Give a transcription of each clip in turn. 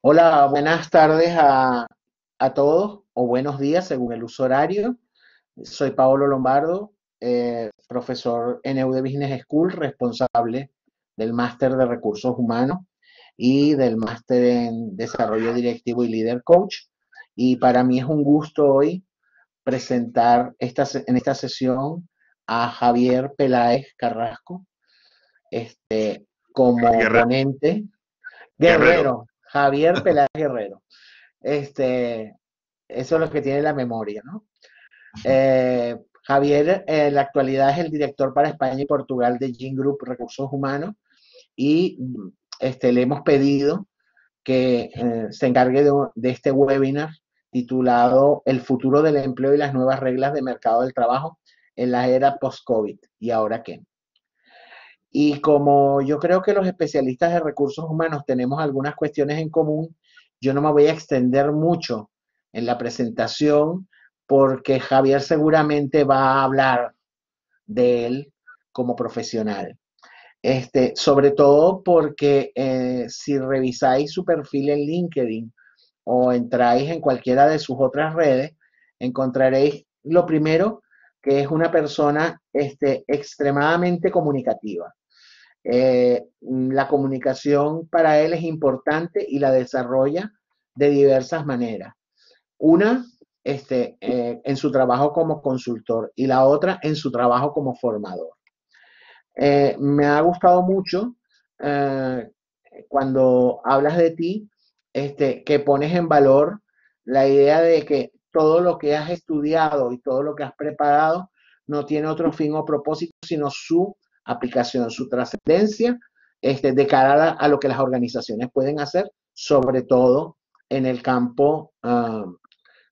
Hola, buenas tardes a, todos, o buenos días según el uso horario. Soy Paolo Lombardo, eh, profesor en EUD Business School, responsable del máster de recursos humanos y del máster en desarrollo directivo y líder coach. Y para mí es un gusto hoy presentar en esta sesión a Javier Peláez Carrasco este, como ponente. Guerrero. Javier Peláez Guerrero. Este, eso es lo que tiene la memoria, ¿no? Eh, Javier en la actualidad es el director para España y Portugal de Gene Group Recursos Humanos y este, le hemos pedido que eh, se encargue de, de, este webinar titulado El futuro del empleo y las nuevas reglas de mercado del trabajo en la era post-COVID. ¿Y ahora qué? Y como yo creo que los especialistas de recursos humanos tenemos algunas cuestiones en común, yo no me voy a extender mucho en la presentación porque Javier seguramente va a hablar de él como profesional. Este, sobre todo porque eh, si revisáis su perfil en LinkedIn o entráis en cualquiera de sus otras redes, encontraréis lo primero que es una persona este, extremadamente comunicativa. Eh, la comunicación para él es importante y la desarrolla de diversas maneras. Una, este, eh, en su trabajo como consultor y la otra en su trabajo como formador. Eh, me ha gustado mucho cuando hablas de ti, este, que pones en valor la idea de que todo lo que has estudiado y todo lo que has preparado no tiene otro fin o propósito, sino su aplicación, su trascendencia este, de cara a, lo que las organizaciones pueden hacer, sobre todo en el campo ah,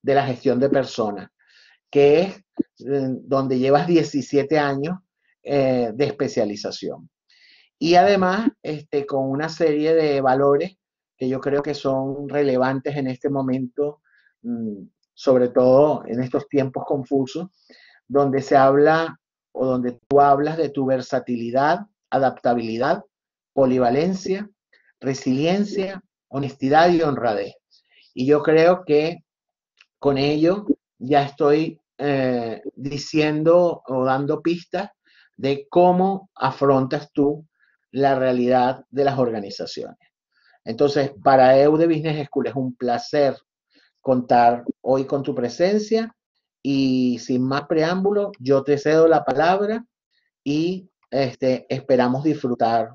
de la gestión de personas, que es eh, donde llevas 17 años eh, de especialización. Y además, este, con una serie de valores que yo creo que son relevantes en este momento, mm, sobre todo en estos tiempos confusos, donde se habla o donde tú hablas de tu versatilidad, adaptabilidad, polivalencia, resiliencia, honestidad y honradez. Y yo creo que con ello ya estoy eh, diciendo o dando pistas de cómo afrontas tú la realidad de las organizaciones. Entonces, para e de Business School es un placer contar hoy con tu presencia y sin más preámbulo, yo te cedo la palabra y este, esperamos disfrutar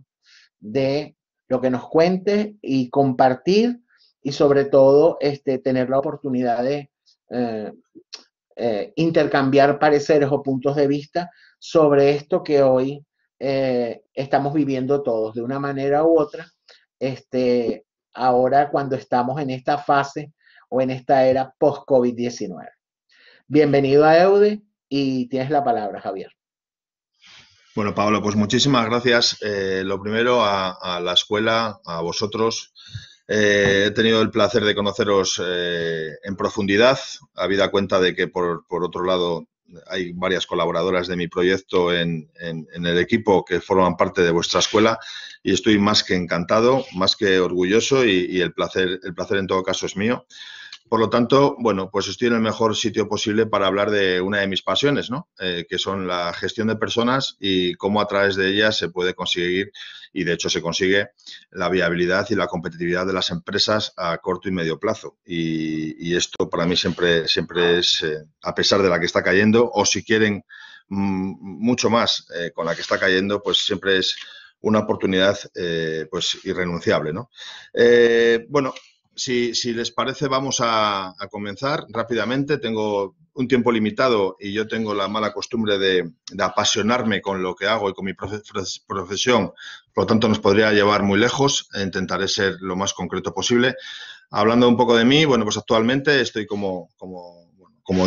de lo que nos cuentes y compartir y sobre todo este, tener la oportunidad de eh, eh, intercambiar pareceres o puntos de vista sobre esto que hoy eh, estamos viviendo todos de una manera u otra. Este, ahora cuando estamos en esta fase o en esta era post-COVID-19. Bienvenido a EUDE y tienes la palabra, Javier. Bueno, Pablo, pues muchísimas gracias. Eh, lo primero a, la escuela, a vosotros. Eh, he tenido el placer de conoceros eh, en profundidad, habida cuenta de que por, otro lado hay varias colaboradoras de mi proyecto en, en, el equipo que forman parte de vuestra escuela y estoy más que encantado, más que orgulloso y, y el, placer, el placer en todo caso es mío. Por lo tanto, bueno, pues estoy en el mejor sitio posible para hablar de una de mis pasiones, ¿no? Eh, que son la gestión de personas y cómo a través de ellas se puede conseguir, y de hecho se consigue, la viabilidad y la competitividad de las empresas a corto y medio plazo. Y, esto para mí siempre, siempre es, eh, a pesar de la que está cayendo, o si quieren mm, mucho más eh, con la que está cayendo, pues siempre es una oportunidad pues irrenunciable, ¿no? bueno, si, les parece, vamos a, comenzar rápidamente. Tengo un tiempo limitado y yo tengo la mala costumbre de, apasionarme con lo que hago y con mi profesión. Por lo tanto, nos podría llevar muy lejos. Intentaré ser lo más concreto posible. Hablando un poco de mí, bueno, pues actualmente estoy como,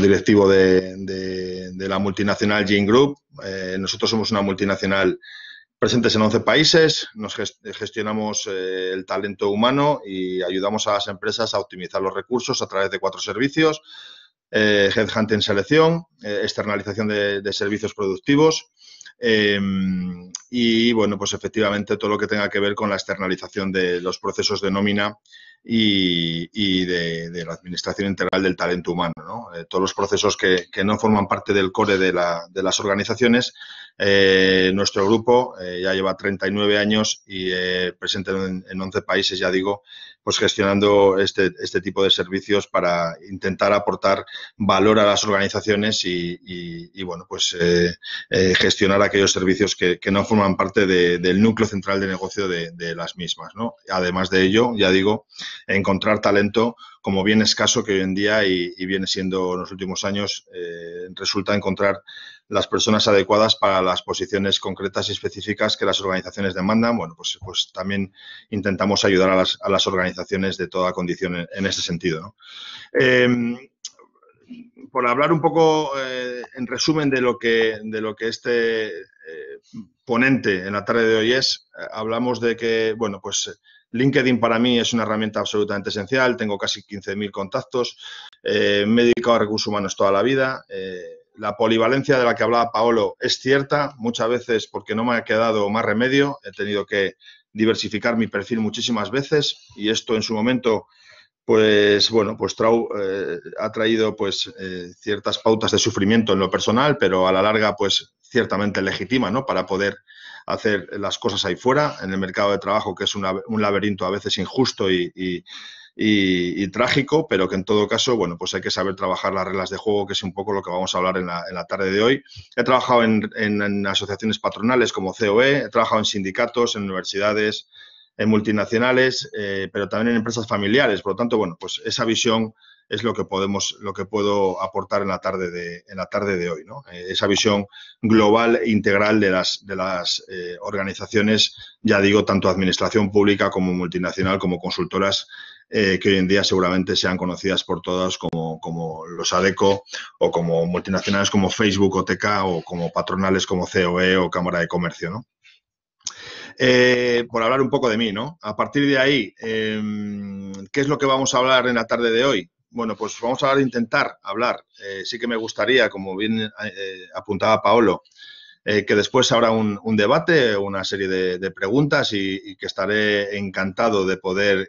directivo de, la multinacional Gene Group. Eh, nosotros somos una multinacional presentes en 11 países, nos gestionamos eh, el talento humano y ayudamos a las empresas a optimizar los recursos a través de cuatro servicios, eh, headhunting selección, eh, externalización de, servicios productivos em, y, bueno, pues efectivamente todo lo que tenga que ver con la externalización de los procesos de nómina y, de, la Administración Integral del Talento Humano. Eh, todos los procesos que, no forman parte del core de, las organizaciones, eh, nuestro grupo eh, ya lleva 39 años y presente en, en, 11 países, ya digo, pues, gestionando este, este, tipo de servicios para intentar aportar valor a las organizaciones y, bueno, pues eh, eh, gestionar aquellos servicios que, no forman parte del núcleo central de negocio de, las mismas. Además de ello, ya digo, encontrar talento como bien escaso que hoy en día y, viene siendo en los últimos años, eh, resulta encontrar las personas adecuadas para las posiciones concretas y específicas que las organizaciones demandan. Bueno, pues, pues también intentamos ayudar a las, a las organizaciones de toda condición en, ese sentido. Em, por hablar un poco eh, en resumen de lo que, de lo que este eh, ponente en la tarde de hoy es, eh, hablamos de que, bueno, pues LinkedIn para mí es una herramienta absolutamente esencial, tengo casi 15.000 contactos, me he dedicado a recursos humanos toda la vida, la polivalencia de la que hablaba Paolo es cierta, muchas veces porque no me ha quedado más remedio, he tenido que diversificar mi perfil muchísimas veces y esto en su momento pues bueno, pues eh, ha traído pues eh, ciertas pautas de sufrimiento en lo personal, pero a la larga pues ciertamente legitima, ¿no? Para poder hacer las cosas ahí fuera, en el mercado de trabajo, que es un laberinto a veces injusto y, y, trágico, pero que en todo caso, bueno, pues hay que saber trabajar las reglas de juego, que es un poco lo que vamos a hablar en la, tarde de hoy. He trabajado en, asociaciones patronales como COE, he trabajado en sindicatos, en universidades, en multinacionales, eh, pero también en empresas familiares. Por lo tanto, bueno, pues esa visión es lo que podemos, lo que puedo aportar en la tarde de, en la tarde de hoy, eh, esa visión global e integral de las, de las eh, organizaciones, ya digo, tanto administración pública como multinacional, como consultoras, eh, que hoy en día seguramente sean conocidas por todas como, los ADECO o como multinacionales como Facebook o TK o como patronales como COE o Cámara de Comercio, ¿no? por hablar un poco de mí, ¿no? A partir de ahí, em, ¿qué es lo que vamos a hablar en la tarde de hoy? Bueno, pues vamos a intentar hablar. Eh, sí que me gustaría, como bien eh, apuntaba Paolo, eh, que después habrá un, debate, una serie de, preguntas y, que estaré encantado de poder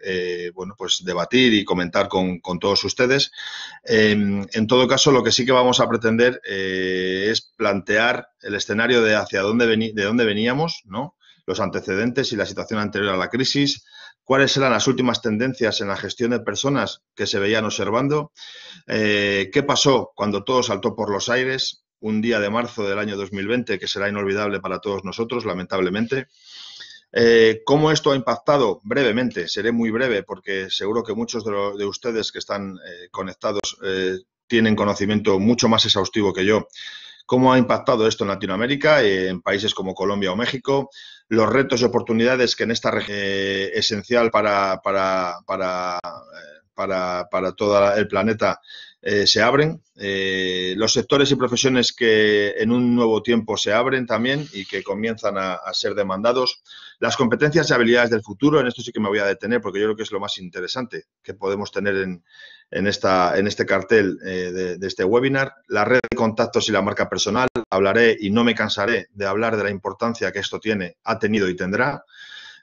pues debatir y comentar con, todos ustedes. Em, en todo caso, lo que sí que vamos a pretender es plantear el escenario de hacia dónde, de dónde veníamos, ¿no? los antecedentes y la situación anterior a la crisis, cuáles eran las últimas tendencias en la gestión de personas que se veían observando, eh, qué pasó cuando todo saltó por los aires, un día de marzo del año 2020 que será inolvidable para todos nosotros, lamentablemente. Eh, ¿Cómo esto ha impactado? Brevemente, seré muy breve porque seguro que muchos de, ustedes que están eh, conectados tienen conocimiento mucho más exhaustivo que yo. ¿Cómo ha impactado esto en Latinoamérica, en países como Colombia o México? los retos y oportunidades que en esta región eh, esencial para, para, para, eh, para, para todo el planeta eh, se abren, los sectores y profesiones que en un nuevo tiempo se abren también y que comienzan a, ser demandados, las competencias y habilidades del futuro, en esto sí que me voy a detener porque yo creo que es lo más interesante que podemos tener en, en, esta, en este cartel de, este webinar, la red de contactos y la marca personal, hablaré y no me cansaré de hablar de la importancia que esto tiene, ha tenido y tendrá.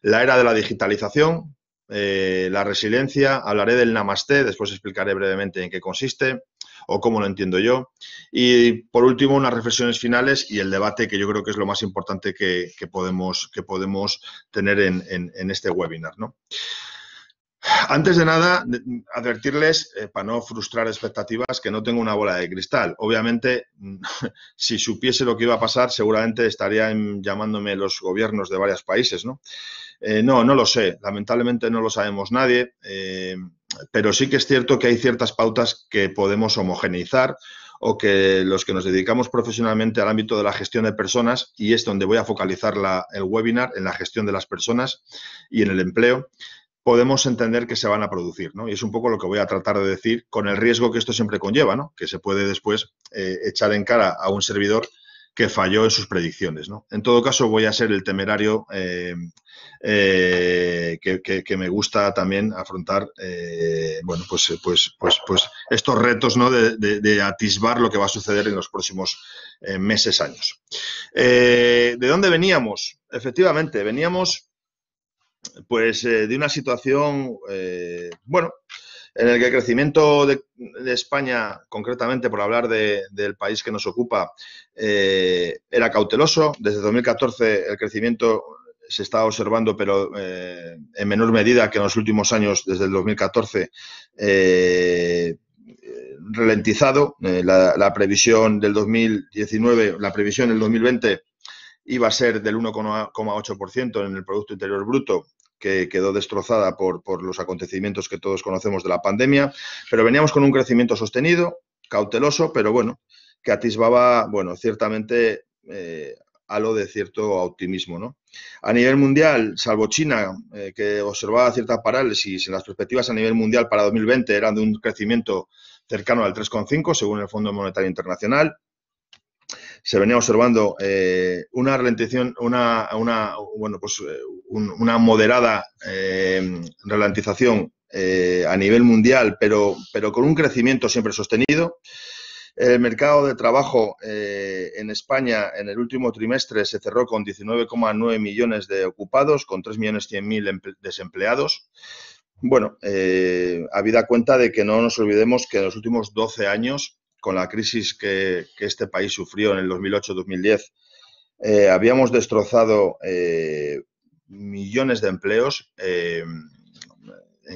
La era de la digitalización, eh, la resiliencia, hablaré del namaste, después explicaré brevemente en qué consiste o cómo lo entiendo yo. Y por último, unas reflexiones finales y el debate que yo creo que es lo más importante que, podemos, que podemos tener en, este webinar. ¿no? Antes de nada, advertirles, eh, para no frustrar expectativas, que no tengo una bola de cristal. Obviamente, si supiese lo que iba a pasar, seguramente estarían llamándome los gobiernos de varios países, eh, ¿no? no, lo sé. Lamentablemente no lo sabemos nadie, eh, pero sí que es cierto que hay ciertas pautas que podemos homogeneizar o que los que nos dedicamos profesionalmente al ámbito de la gestión de personas, y es donde voy a focalizar el webinar, en la gestión de las personas y en el empleo, podemos entender que se van a producir, ¿no? Y es un poco lo que voy a tratar de decir con el riesgo que esto siempre conlleva, ¿no? Que se puede después eh, echar en cara a un servidor que falló en sus predicciones, ¿no? En todo caso, voy a ser el temerario eh, eh, que, me gusta también afrontar, bueno, pues, pues, pues, pues, estos retos, ¿no? de, atisbar lo que va a suceder en los próximos meses, años. ¿De dónde veníamos? Efectivamente, veníamos pues eh, de una situación, eh, bueno, en el que el crecimiento de, España, concretamente por hablar del país que nos ocupa, eh, era cauteloso. Desde 2014 el crecimiento se está observando, pero en menor medida que en los últimos años, desde el 2014, ralentizado. la previsión del 2019, la previsión del 2020 iba a ser del 1,8% en el Producto Interior Bruto, que quedó destrozada por, los acontecimientos que todos conocemos de la pandemia, pero veníamos con un crecimiento sostenido, cauteloso, pero bueno, que atisbaba, bueno, ciertamente eh, a lo de cierto optimismo. ¿no? A nivel mundial, salvo China, eh, que observaba cierta parálisis, en las perspectivas a nivel mundial para 2020 eran de un crecimiento cercano al 3,5 según el Fondo Monetario Internacional se venía observando eh, una ralentización, una, bueno, pues, eh, una moderada eh, ralentización a nivel mundial, pero, pero con un crecimiento siempre sostenido. El mercado de trabajo en España en el último trimestre se cerró con 19,9 millones de ocupados, con 3.100.000 desempleados. Bueno, habida cuenta de que no nos olvidemos que en los últimos 12 años con la crisis que, este país sufrió en el 2008-2010, eh, habíamos destrozado eh, millones de empleos, eh,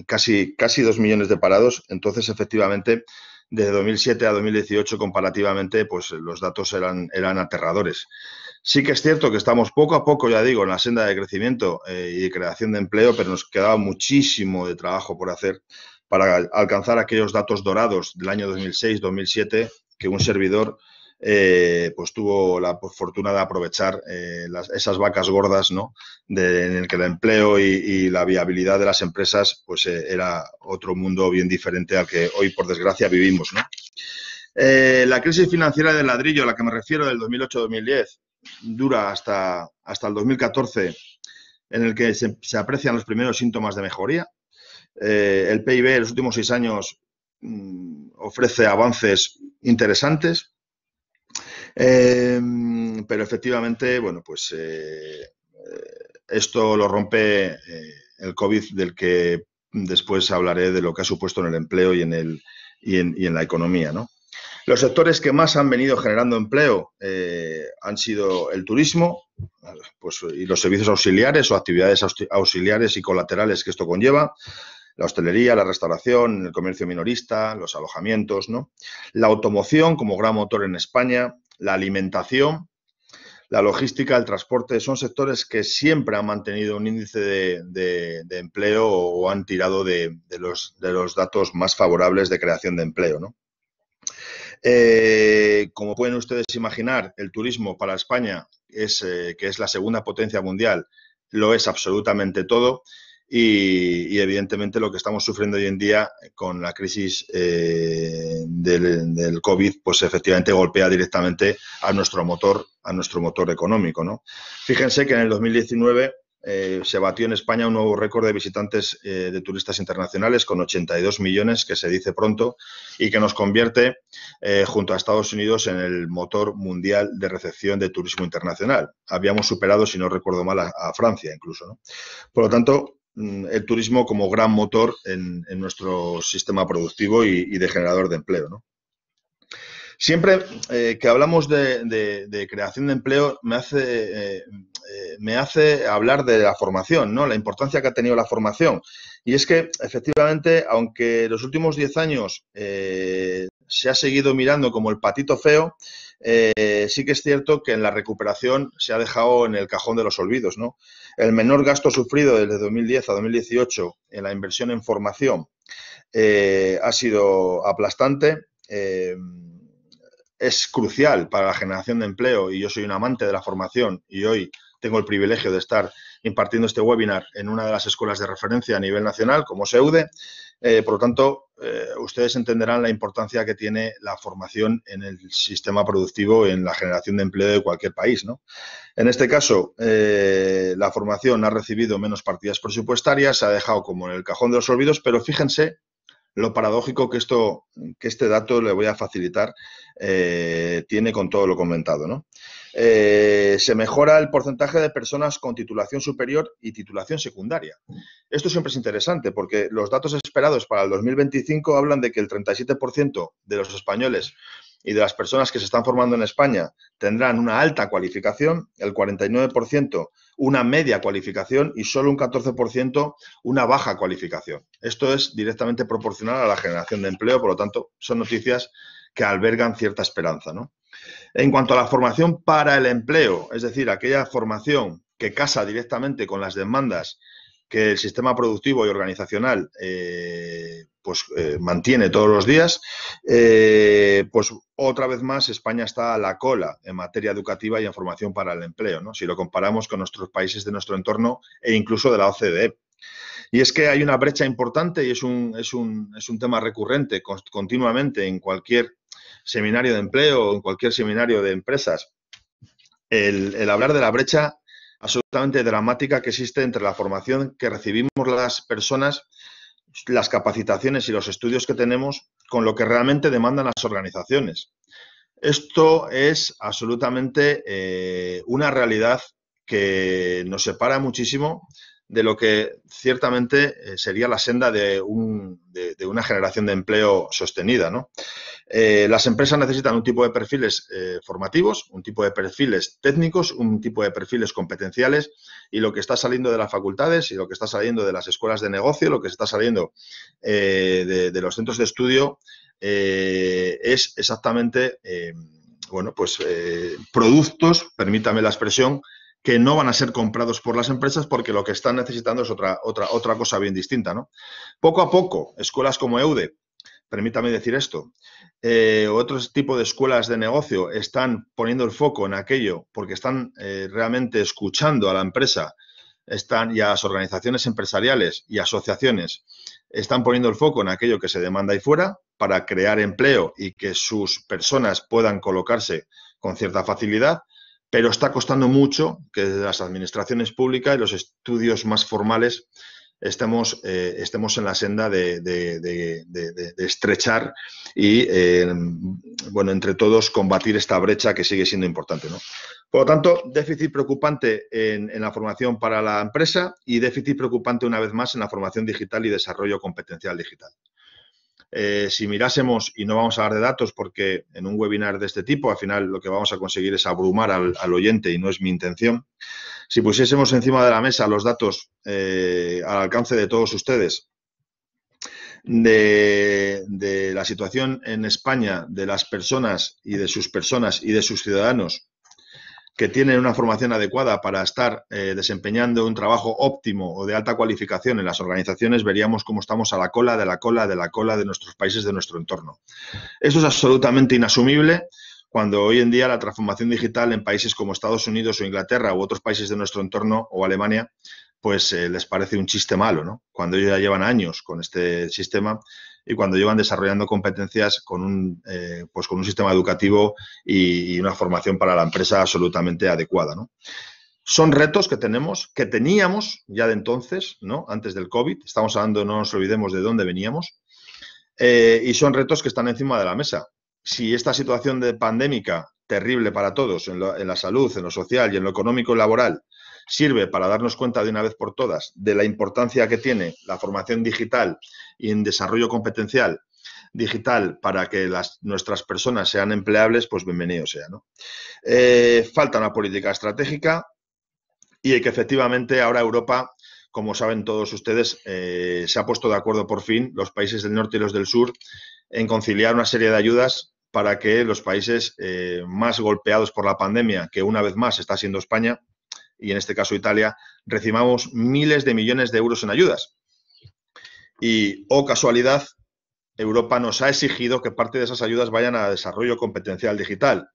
casi, casi dos millones de parados. Entonces, efectivamente, desde 2007 a 2018, comparativamente, pues los datos eran, eran aterradores. Sí que es cierto que estamos poco a poco, ya digo, en la senda de crecimiento y creación de empleo, pero nos quedaba muchísimo de trabajo por hacer para alcanzar aquellos datos dorados del año 2006-2007 que un servidor eh, pues tuvo la fortuna de aprovechar eh, esas vacas gordas ¿no? en el que el empleo y, la viabilidad de las empresas pues eh, era otro mundo bien diferente al que hoy por desgracia vivimos. la crisis financiera del ladrillo a la que me refiero del 2008-2010 dura hasta, hasta el 2014 en el que se aprecian los primeros síntomas de mejoría eh, el PIB en los últimos seis años mm, ofrece avances interesantes, em, pero efectivamente, bueno, pues eh, eh, esto lo rompe el COVID del que después hablaré de lo que ha supuesto en el empleo y en, la economía, Los sectores que más han venido generando empleo han sido el turismo pues, y los servicios auxiliares o actividades auxiliares y colaterales que esto conlleva, la hostelería, la restauración, el comercio minorista, los alojamientos, ¿no? La automoción como gran motor en España, la alimentación, la logística, el transporte, son sectores que siempre han mantenido un índice de, empleo o han tirado de los, datos más favorables de creación de empleo, eh, como pueden ustedes imaginar, el turismo para España, es, eh, que es la segunda potencia mundial, lo es absolutamente todo. Y, evidentemente lo que estamos sufriendo hoy en día con la crisis eh, del, COVID, pues efectivamente golpea directamente a nuestro motor, a nuestro motor económico. ¿no? Fíjense que en el 2019 eh, se batió en España un nuevo récord de visitantes eh, de turistas internacionales con 82 millones, que se dice pronto, y que nos convierte junto a Estados Unidos en el motor mundial de recepción de turismo internacional. Habíamos superado, si no recuerdo mal, a, Francia incluso. Por lo tanto, Mm, el turismo como gran motor en, nuestro sistema productivo y, de generador de empleo. Siempre eh, que hablamos de, creación de empleo, me hace, eh, eh, me hace hablar de la formación, ¿no? la importancia que ha tenido la formación. Y es que, efectivamente, aunque los últimos 10 años se ha seguido mirando como el patito feo, eh, sí que es cierto que en la recuperación se ha dejado en el cajón de los olvidos. ¿no? El menor gasto sufrido desde 2010 a 2018 en la inversión en formación eh, ha sido aplastante. Eh, es crucial para la generación de empleo y yo soy un amante de la formación y hoy tengo el privilegio de estar impartiendo este webinar en una de las escuelas de referencia a nivel nacional, como SEUDE, eh, por lo tanto, eh, ustedes entenderán la importancia que tiene la formación en el sistema productivo, en la generación de empleo de cualquier país. ¿no? En este caso, eh, la formación ha recibido menos partidas presupuestarias, se ha dejado como en el cajón de los olvidos, pero fíjense lo paradójico que, esto, que este dato le voy a facilitar tiene con todo lo comentado. ¿no? Eh, se mejora el porcentaje de personas con titulación superior y titulación secundaria. Esto siempre es interesante porque los datos esperados para el 2025 hablan de que el 37% de los españoles y de las personas que se están formando en España tendrán una alta cualificación, el 49% una media cualificación y solo un 14% una baja cualificación. Esto es directamente proporcional a la generación de empleo, por lo tanto, son noticias que albergan cierta esperanza. ¿no? En cuanto a la formación para el empleo, es decir, aquella formación que casa directamente con las demandas que el sistema productivo y organizacional eh, pues, eh, mantiene todos los días, eh, pues otra vez más España está a la cola en materia educativa y en formación para el empleo, ¿no? si lo comparamos con nuestros países de nuestro entorno e incluso de la OCDE. Y es que hay una brecha importante y es un, es un, es un tema recurrente continuamente en cualquier seminario de empleo o en cualquier seminario de empresas, el, hablar de la brecha absolutamente dramática que existe entre la formación que recibimos las personas, las capacitaciones y los estudios que tenemos con lo que realmente demandan las organizaciones. Esto es absolutamente eh, una realidad que nos separa muchísimo de lo que ciertamente eh, sería la senda de, de una generación de empleo sostenida. ¿no? Eh, las empresas necesitan un tipo de perfiles eh, formativos, un tipo de perfiles técnicos, un tipo de perfiles competenciales y lo que está saliendo de las facultades y lo que está saliendo de las escuelas de negocio, lo que está saliendo eh, de, los centros de estudio es exactamente, bueno, pues productos, permítame la expresión, que no van a ser comprados por las empresas porque lo que están necesitando es otra, otra, otra cosa bien distinta. Poco a poco, escuelas como EUDE permítame decir esto, otro eh, otros tipos de escuelas de negocio están poniendo el foco en aquello porque están eh, realmente escuchando a la empresa están, y a las organizaciones empresariales y asociaciones, están poniendo el foco en aquello que se demanda ahí fuera para crear empleo y que sus personas puedan colocarse con cierta facilidad, pero está costando mucho que las administraciones públicas y los estudios más formales eh, estemos, en la senda de, estrechar y, eh, bueno, entre todos combatir esta brecha que sigue siendo importante. Por lo tanto, déficit preocupante en, la formación para la empresa y déficit preocupante una vez más en la formación digital y desarrollo competencial digital. Eh, si mirásemos, y no vamos a hablar de datos porque en un webinar de este tipo al final lo que vamos a conseguir es abrumar al, al oyente y no es mi intención, si pusiésemos encima de la mesa los datos eh, al alcance de todos ustedes de, la situación en España de las personas y de sus personas y de sus ciudadanos que tienen una formación adecuada para estar eh, desempeñando un trabajo óptimo o de alta cualificación en las organizaciones, veríamos cómo estamos a la cola de la cola de la cola de nuestros países, de nuestro entorno. Eso es absolutamente inasumible cuando hoy en día la transformación digital en países como Estados Unidos o Inglaterra u otros países de nuestro entorno o Alemania, pues eh, les parece un chiste malo, ¿no? Cuando ellos ya llevan años con este sistema y cuando llevan desarrollando competencias con un, eh, pues con un sistema educativo y, una formación para la empresa absolutamente adecuada, ¿no? Son retos que tenemos, que teníamos ya de entonces, ¿no? Antes del COVID, estamos hablando, no nos olvidemos de dónde veníamos, eh, y son retos que están encima de la mesa si esta situación de pandémica, terrible para todos, en, la salud, en lo social y en lo económico y laboral, sirve para darnos cuenta de una vez por todas de la importancia que tiene la formación digital y en desarrollo competencial digital para que las, nuestras personas sean empleables, pues bienvenido sea. Eh, falta una política estratégica y que efectivamente ahora Europa, como saben todos ustedes, eh, se ha puesto de acuerdo por fin los países del norte y los del sur en conciliar una serie de ayudas para que los países eh, más golpeados por la pandemia, que una vez más está siendo España, y en este caso Italia, recibamos miles de millones de euros en ayudas. Y, oh casualidad, Europa nos ha exigido que parte de esas ayudas vayan a desarrollo competencial digital,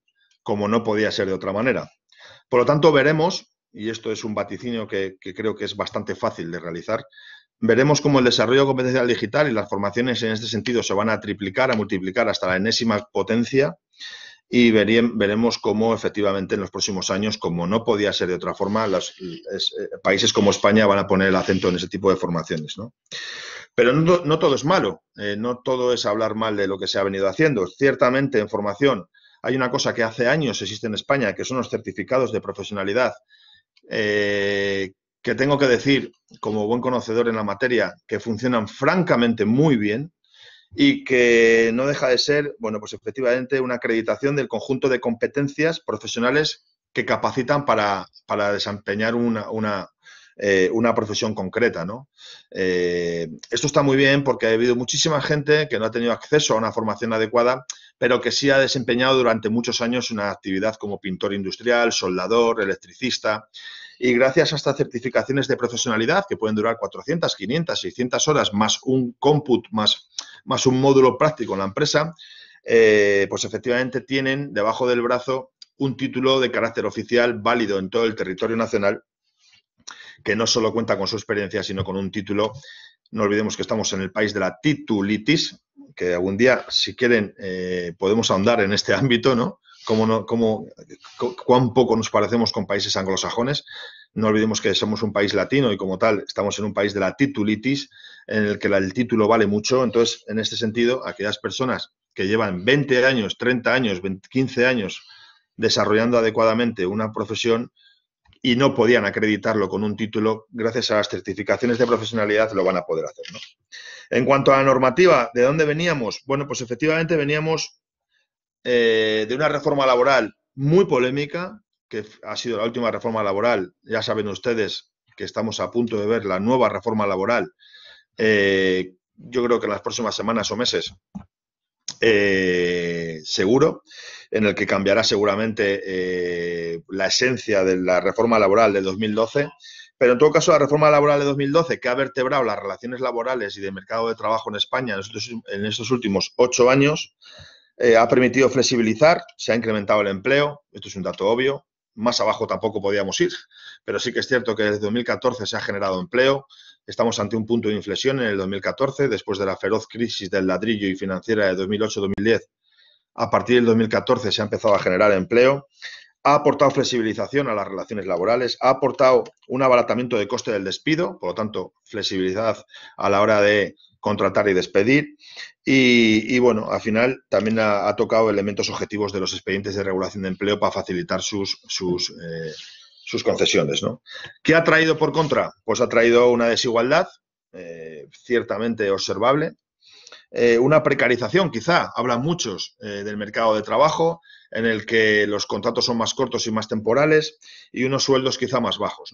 como no podía ser de otra manera. Por lo tanto, veremos, y esto es un vaticinio que creo que es bastante fácil de realizar, Veremos cómo el desarrollo competencial digital y las formaciones en este sentido se van a triplicar, a multiplicar hasta la enésima potencia y veremos cómo efectivamente en los próximos años, como no podía ser de otra forma, los eh, países como España van a poner el acento en ese tipo de formaciones. Pero no, todo es malo, eh, no todo es hablar mal de lo que se ha venido haciendo. Ciertamente en formación hay una cosa que hace años existe en España, que son los certificados de profesionalidad. Eh, que tengo que decir, como buen conocedor en la materia, que funcionan francamente muy bien y que no deja de ser, bueno, pues efectivamente una acreditación del conjunto de competencias profesionales que capacitan para, desempeñar eh, una, profesión concreta, eh, esto está muy bien porque ha habido muchísima gente que no ha tenido acceso a una formación adecuada, pero que sí ha desempeñado durante muchos años una actividad como pintor industrial, soldador, electricista, y gracias a estas certificaciones de profesionalidad que pueden durar 400, 500, 600 horas más un comput, más, más un módulo práctico en la empresa, eh, pues efectivamente tienen debajo del brazo un título de carácter oficial válido en todo el territorio nacional que no solo cuenta con su experiencia, sino con un título. No olvidemos que estamos en el país de la titulitis, que algún día, si quieren, eh, podemos ahondar en este ámbito, ¿no? no, cuán poco nos parecemos con países anglosajones. No olvidemos que somos un país latino y como tal estamos en un país de la titulitis, en el que el título vale mucho. Entonces, en este sentido, aquellas personas que llevan 20 años, 30 años, 15 años desarrollando adecuadamente una profesión y no podían acreditarlo con un título, gracias a las certificaciones de profesionalidad lo van a poder hacer. En cuanto a la normativa, ¿de dónde veníamos? Bueno, pues efectivamente veníamos eh, de una reforma laboral muy polémica, que ha sido la última reforma laboral. Ya saben ustedes que estamos a punto de ver la nueva reforma laboral. Eh, yo creo que en las próximas semanas o meses, eh, seguro, en el que cambiará seguramente la esencia de la reforma laboral de 2012. Pero en todo caso, la reforma laboral de 2012, que ha vertebrado las relaciones laborales y de mercado de trabajo en España en estos últimos ocho años, eh, ha permitido flexibilizar, se ha incrementado el empleo, esto es un dato obvio, más abajo tampoco podíamos ir, pero sí que es cierto que desde 2014 se ha generado empleo, estamos ante un punto de inflexión en el 2014, después de la feroz crisis del ladrillo y financiera de 2008-2010, a partir del 2014 se ha empezado a generar empleo, ha aportado flexibilización a las relaciones laborales, ha aportado un abaratamiento de coste del despido, por lo tanto, flexibilidad a la hora de contratar y despedir. Y, bueno, al final también ha, tocado elementos objetivos de los expedientes de regulación de empleo para facilitar sus, sus, eh, concesiones. ¿no? ¿Qué ha traído por contra? Pues ha traído una desigualdad eh, ciertamente observable, eh, una precarización, quizá, hablan muchos del mercado de trabajo, en el que los contratos son más cortos y más temporales y unos sueldos quizá más bajos.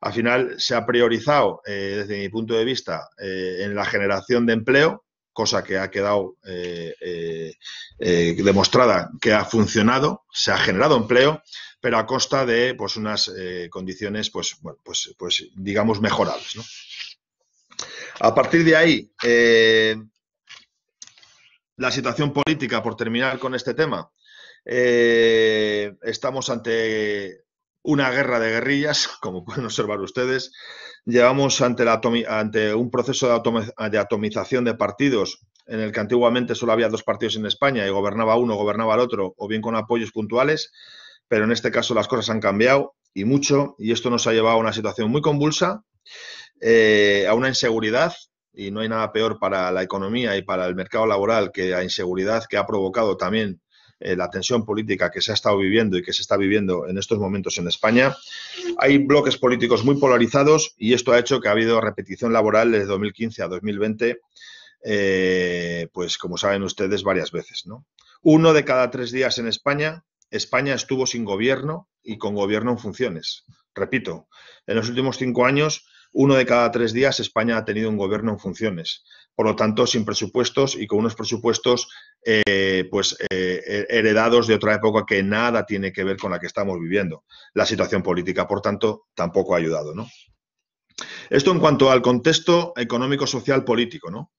Al final se ha priorizado, eh, desde mi punto de vista, eh, en la generación de empleo, cosa que ha quedado eh, demostrada que ha funcionado, se ha generado empleo, pero a costa de pues, unas condiciones, pues, pues, pues, digamos, mejorables. A partir de ahí, la situación política, por terminar con este tema, eh, estamos ante una guerra de guerrillas, como pueden observar ustedes. Llevamos ante, un proceso de, atomización de partidos en el que antiguamente solo había dos partidos en España y gobernaba uno, gobernaba el otro, o bien con apoyos puntuales, pero en este caso las cosas han cambiado y mucho, y esto nos ha llevado a una situación muy convulsa, eh, a una inseguridad, y no hay nada peor para la economía y para el mercado laboral que la inseguridad que ha provocado también eh, la tensión política que se ha estado viviendo y que se está viviendo en estos momentos en España. Hay bloques políticos muy polarizados y esto ha hecho que ha habido repetición laboral desde 2015 a 2020, eh, pues como saben ustedes, varias veces. ¿no? Uno de cada tres días en España, España estuvo sin gobierno y con gobierno en funciones. Repito, en los últimos cinco años uno de cada tres días España ha tenido un gobierno en funciones. Por lo tanto, sin presupuestos y con unos presupuestos eh, pues, eh, heredados de otra época que nada tiene que ver con la que estamos viviendo. La situación política, por tanto, tampoco ha ayudado. Esto en cuanto al contexto económico, social, político. ¿no?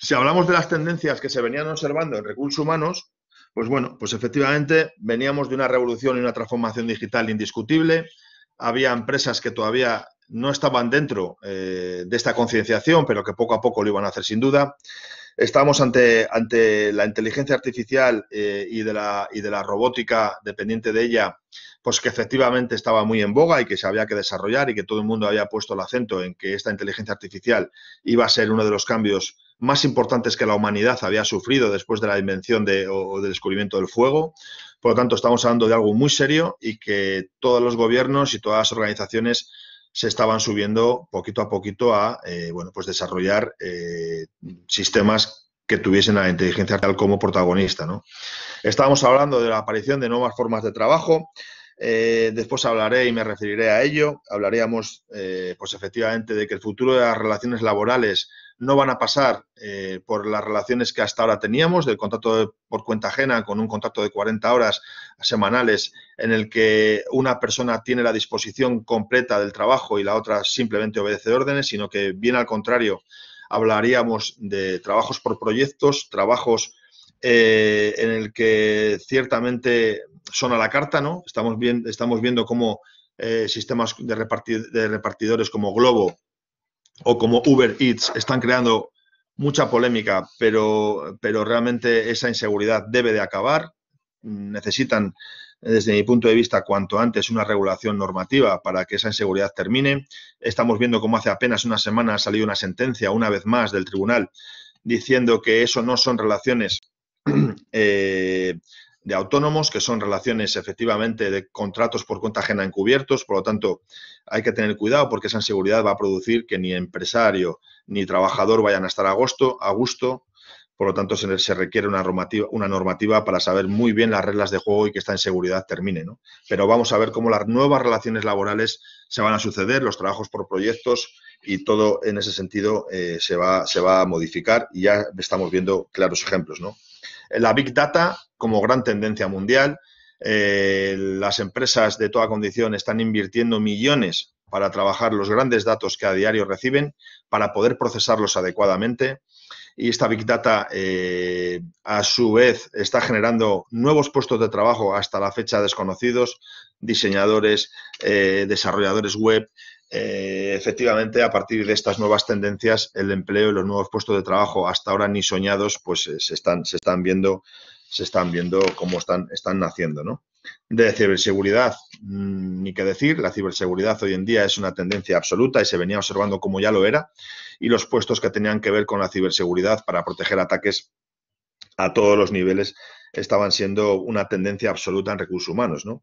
Si hablamos de las tendencias que se venían observando en recursos humanos, pues bueno, pues efectivamente veníamos de una revolución y una transformación digital indiscutible. Había empresas que todavía no estaban dentro eh, de esta concienciación, pero que poco a poco lo iban a hacer sin duda. Estamos ante, ante la inteligencia artificial eh, y, de la, y de la robótica dependiente de ella, pues que efectivamente estaba muy en boga y que se había que desarrollar y que todo el mundo había puesto el acento en que esta inteligencia artificial iba a ser uno de los cambios más importantes que la humanidad había sufrido después de la invención o del descubrimiento del fuego. Por lo tanto, estamos hablando de algo muy serio y que todos los gobiernos y todas las organizaciones se estaban subiendo poquito a poquito a eh, bueno, pues desarrollar eh, sistemas que tuviesen a la inteligencia artificial como protagonista. Estábamos hablando de la aparición de nuevas formas de trabajo. Eh, después hablaré y me referiré a ello. Hablaríamos, pues efectivamente, de que el futuro de las relaciones laborales no van a pasar eh, por las relaciones que hasta ahora teníamos, del contrato por cuenta ajena con un contrato de 40 horas semanales en el que una persona tiene la disposición completa del trabajo y la otra simplemente obedece órdenes, sino que bien al contrario, hablaríamos de trabajos por proyectos, trabajos eh, en el que ciertamente son a la carta, ¿no? Estamos, estamos viendo cómo eh, sistemas de, de repartidores como Globo o como Uber Eats están creando mucha polémica, pero, pero realmente esa inseguridad debe de acabar. Necesitan, desde mi punto de vista, cuanto antes una regulación normativa para que esa inseguridad termine. Estamos viendo cómo hace apenas una semana ha salido una sentencia, una vez más, del tribunal diciendo que eso no son relaciones eh, de autónomos, que son relaciones efectivamente de contratos por cuenta ajena encubiertos, por lo tanto hay que tener cuidado porque esa inseguridad va a producir que ni empresario ni trabajador vayan a estar a, gusto, a gusto, por lo tanto se, requiere una normativa, una normativa para saber muy bien las reglas de juego y que esta inseguridad termine. ¿no? Pero vamos a ver cómo las nuevas relaciones laborales se van a suceder, los trabajos por proyectos y todo en ese sentido eh, se, va, se va a modificar y ya estamos viendo claros ejemplos. ¿no? la Big Data como gran tendencia mundial. Eh, las empresas de toda condición están invirtiendo millones para trabajar los grandes datos que a diario reciben, para poder procesarlos adecuadamente. Y esta Big Data, eh, a su vez, está generando nuevos puestos de trabajo hasta la fecha desconocidos, diseñadores, eh, desarrolladores web, eh, efectivamente, a partir de estas nuevas tendencias, el empleo y los nuevos puestos de trabajo hasta ahora ni soñados, pues eh, se, están, se están viendo se están viendo cómo están, están naciendo. ¿no? De ciberseguridad, mm, ni qué decir, la ciberseguridad hoy en día es una tendencia absoluta y se venía observando como ya lo era, y los puestos que tenían que ver con la ciberseguridad para proteger ataques a todos los niveles estaban siendo una tendencia absoluta en recursos humanos. ¿no?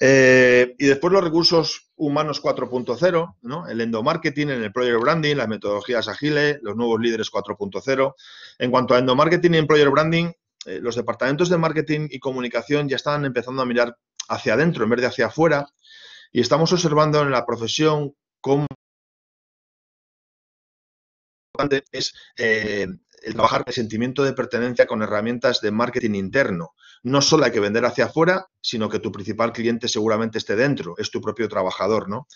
Eh, y después los recursos humanos 4.0, ¿no? el endomarketing, en el project branding, las metodologías agiles, los nuevos líderes 4.0. En cuanto a endomarketing y employer branding, eh, los departamentos de marketing y comunicación ya están empezando a mirar hacia adentro en vez de hacia afuera y estamos observando en la profesión cómo es eh, el trabajar el sentimiento de pertenencia con herramientas de marketing interno. No solo hay que vender hacia afuera, sino que tu principal cliente seguramente esté dentro, es tu propio trabajador, ¿no?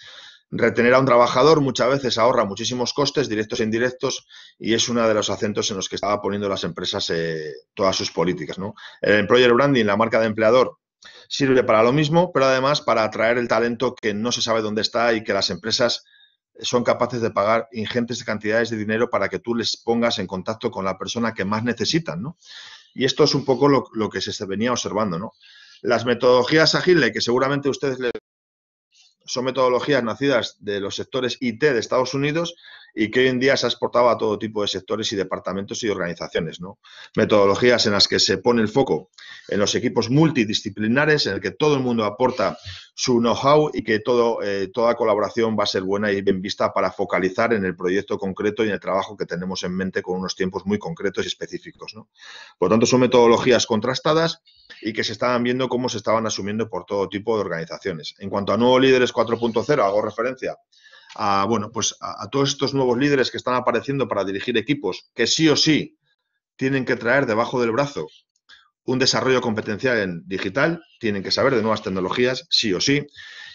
Retener a un trabajador muchas veces ahorra muchísimos costes, directos e indirectos, y es uno de los acentos en los que estaba poniendo las empresas eh, todas sus políticas. El employer branding, la marca de empleador, sirve para lo mismo, pero además para atraer el talento que no se sabe dónde está y que las empresas son capaces de pagar ingentes cantidades de dinero para que tú les pongas en contacto con la persona que más necesitan, ¿no? Y esto es un poco lo, que se venía observando, ¿no? Las metodologías ágiles, que seguramente ustedes les son metodologías nacidas de los sectores IT de Estados Unidos, y que hoy en día se ha exportado a todo tipo de sectores y departamentos y organizaciones. ¿no? Metodologías en las que se pone el foco en los equipos multidisciplinares, en el que todo el mundo aporta su know-how y que eh, toda colaboración va a ser buena y bien vista para focalizar en el proyecto concreto y en el trabajo que tenemos en mente con unos tiempos muy concretos y específicos. Por lo tanto, son metodologías contrastadas y que se estaban viendo cómo se estaban asumiendo por todo tipo de organizaciones. En cuanto a Nuevo Líderes 4.0, hago referencia a, bueno, pues a, a todos estos nuevos líderes que están apareciendo para dirigir equipos que sí o sí tienen que traer debajo del brazo un desarrollo competencial en digital, tienen que saber de nuevas tecnologías, sí o sí,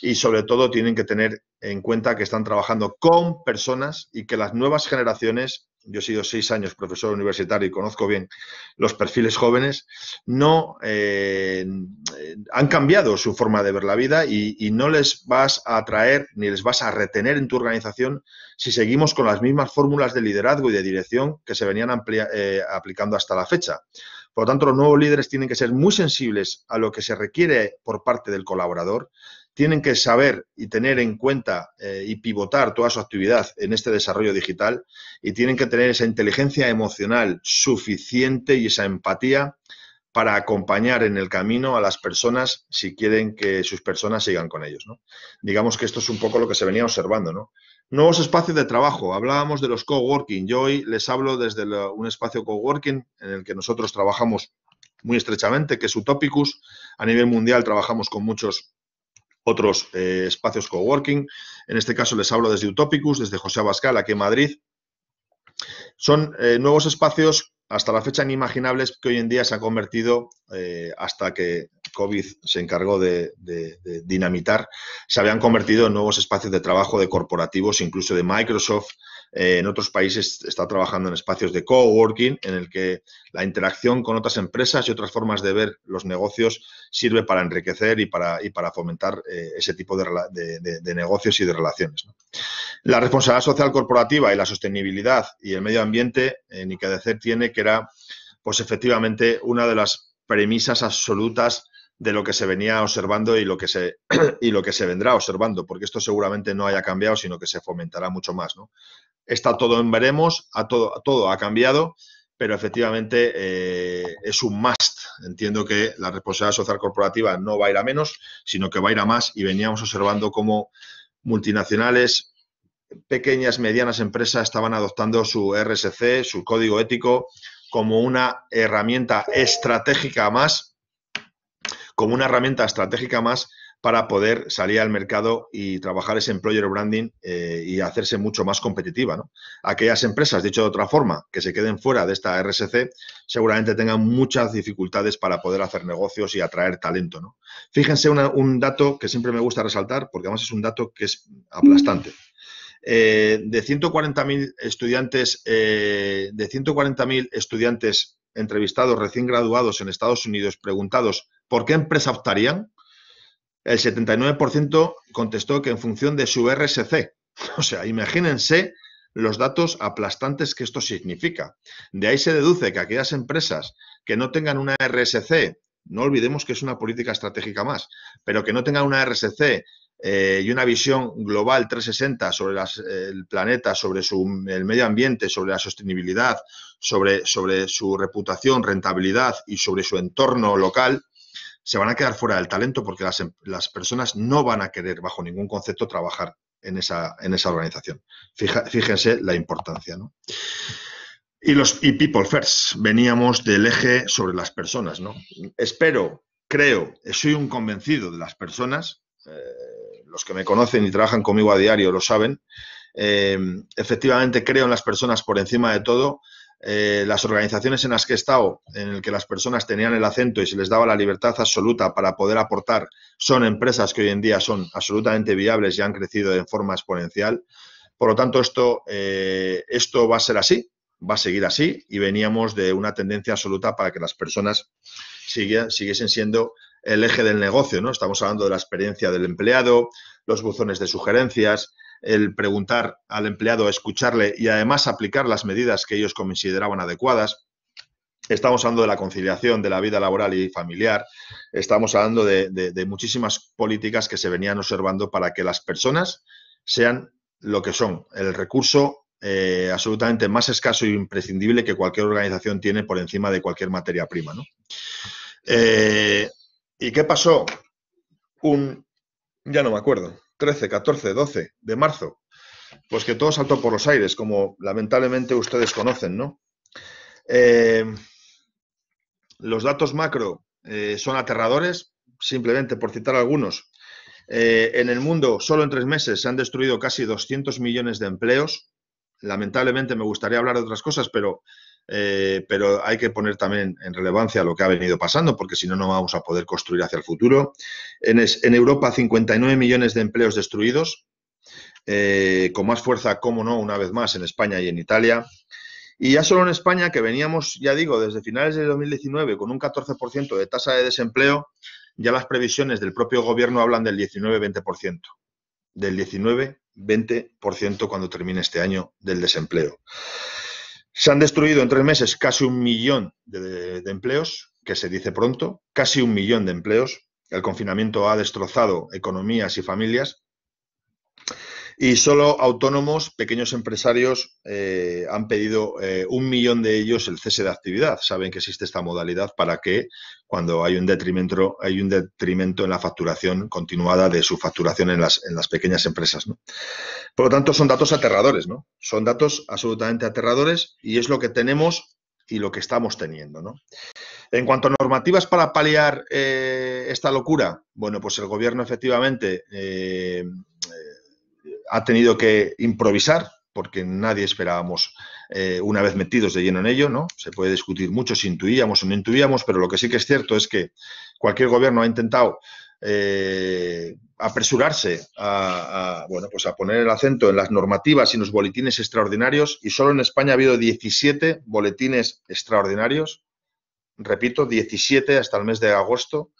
y sobre todo tienen que tener en cuenta que están trabajando con personas y que las nuevas generaciones yo he sido seis años profesor universitario y conozco bien los perfiles jóvenes, no eh, han cambiado su forma de ver la vida y, no les vas a atraer ni les vas a retener en tu organización si seguimos con las mismas fórmulas de liderazgo y de dirección que se venían eh, aplicando hasta la fecha. Por lo tanto, los nuevos líderes tienen que ser muy sensibles a lo que se requiere por parte del colaborador, tienen que saber y tener en cuenta eh, y pivotar toda su actividad en este desarrollo digital y tienen que tener esa inteligencia emocional suficiente y esa empatía para acompañar en el camino a las personas si quieren que sus personas sigan con ellos. Digamos que esto es un poco lo que se venía observando. Nuevos espacios de trabajo. Hablábamos de los coworking. Yo hoy les hablo desde un espacio coworking en el que nosotros trabajamos muy estrechamente, que es Utopicus. A nivel mundial trabajamos con muchos otros eh, espacios coworking. En este caso les hablo desde Utopicus, desde José Abascal, aquí en Madrid. Son eh, nuevos espacios hasta la fecha inimaginables que hoy en día se han convertido, eh, hasta que COVID se encargó de, dinamitar, se habían convertido en nuevos espacios de trabajo de corporativos, incluso de Microsoft, eh, en otros países está trabajando en espacios de coworking, en el que la interacción con otras empresas y otras formas de ver los negocios sirve para enriquecer y para, y para fomentar eh, ese tipo de, negocios y de relaciones. La responsabilidad social corporativa y la sostenibilidad y el medio ambiente, en eh, ICADECER tiene que era, pues efectivamente, una de las premisas absolutas de lo que se venía observando y lo que se y lo que se vendrá observando, porque esto seguramente no haya cambiado, sino que se fomentará mucho más. ¿no? está todo en veremos, todo, todo ha cambiado, pero efectivamente eh, es un must. Entiendo que la responsabilidad social corporativa no va a ir a menos, sino que va a ir a más y veníamos observando cómo multinacionales, pequeñas, medianas empresas estaban adoptando su RSC, su código ético, como una herramienta estratégica más, como una herramienta estratégica más para poder salir al mercado y trabajar ese employer branding eh, y hacerse mucho más competitiva. Aquellas empresas, dicho de otra forma, que se queden fuera de esta RSC, seguramente tengan muchas dificultades para poder hacer negocios y atraer talento. Fíjense un dato que siempre me gusta resaltar, porque además es un dato que es aplastante. Eh, de 140.000 estudiantes, eh, de 140.000 estudiantes entrevistados recién graduados en Estados Unidos, preguntados por qué empresa optarían, el 79% contestó que en función de su RSC. O sea, imagínense los datos aplastantes que esto significa. De ahí se deduce que aquellas empresas que no tengan una RSC, no olvidemos que es una política estratégica más, pero que no tengan una RSC eh, y una visión global 360 sobre el planeta, sobre su, el medio ambiente, sobre la sostenibilidad, sobre su reputación, rentabilidad y sobre su entorno local, se van a quedar fuera del talento porque em, las, personas no van a querer bajo ningún concepto trabajar en esa, en esa organización. fíjense la importancia. ¿no? Y, los, y People First, veníamos del eje sobre las personas. ¿no? Espero, creo, soy un convencido de las personas. Eh, los que me conocen y trabajan conmigo a diario lo saben. Eh, efectivamente creo en las personas por encima de todo eh, las organizaciones en las que he estado, en el que las personas tenían el acento y se les daba la libertad absoluta para poder aportar, son empresas que hoy en día son absolutamente viables y han crecido de forma exponencial. Por lo tanto, esto, eh, esto va a ser así, va a seguir así y veníamos de una tendencia absoluta para que las personas siguiesen siendo el eje del negocio, ¿no? Estamos hablando de la experiencia del empleado, los buzones de sugerencias, el preguntar al empleado, escucharle y además aplicar las medidas que ellos consideraban adecuadas. Estamos hablando de la conciliación de la vida laboral y familiar, estamos hablando de, muchísimas políticas que se venían observando para que las personas sean lo que son, el recurso eh, absolutamente más escaso e imprescindible que cualquier organización tiene por encima de cualquier materia prima. Eh, ¿Y qué pasó? Un. Ya no me acuerdo. 13, 14, 12 de marzo, pues que todo saltó por los aires, como lamentablemente ustedes conocen, ¿no? Eh, los datos macro eh, son aterradores, simplemente por citar algunos. Eh, en el mundo, solo en tres meses se han destruido casi 200 millones de empleos. Lamentablemente me gustaría hablar de otras cosas, pero eh, pero hay que poner también en relevancia lo que ha venido pasando, porque si no, no vamos a poder construir hacia el futuro. En, Europa, 59 millones de empleos destruidos, eh, con más fuerza, como no, una vez más, en España y en Italia. Y ya solo en España, que veníamos, ya digo, desde finales de 2019 con un 14% de tasa de desempleo, ya las previsiones del propio gobierno hablan del 19-20%. Del 19-20% cuando termine este año del desempleo. Se han destruido en tres meses casi un millón de, empleos, que se dice pronto, casi un millón de empleos. El confinamiento ha destrozado economías y familias y solo autónomos, pequeños empresarios, eh, han pedido eh, un millón de ellos el cese de actividad. Saben que existe esta modalidad para que cuando hay un detrimento, hay un detrimento en la facturación continuada de su facturación en las, en las pequeñas empresas. Por lo tanto, son datos aterradores, ¿no? Son datos absolutamente aterradores y es lo que tenemos y lo que estamos teniendo, ¿no? En cuanto a normativas para paliar eh, esta locura, bueno, pues el gobierno efectivamente ha tenido que improvisar porque nadie esperábamos eh, una vez metidos de lleno en ello, ¿no? Se puede discutir mucho si intuíamos o no intuíamos, pero lo que sí que es cierto es que cualquier gobierno ha intentado eh, apresurarse a, bueno, pues a poner el acento en las normativas y en los boletines extraordinarios y solo en España ha habido 17 boletines extraordinarios, repito, 17 hasta el mes de agosto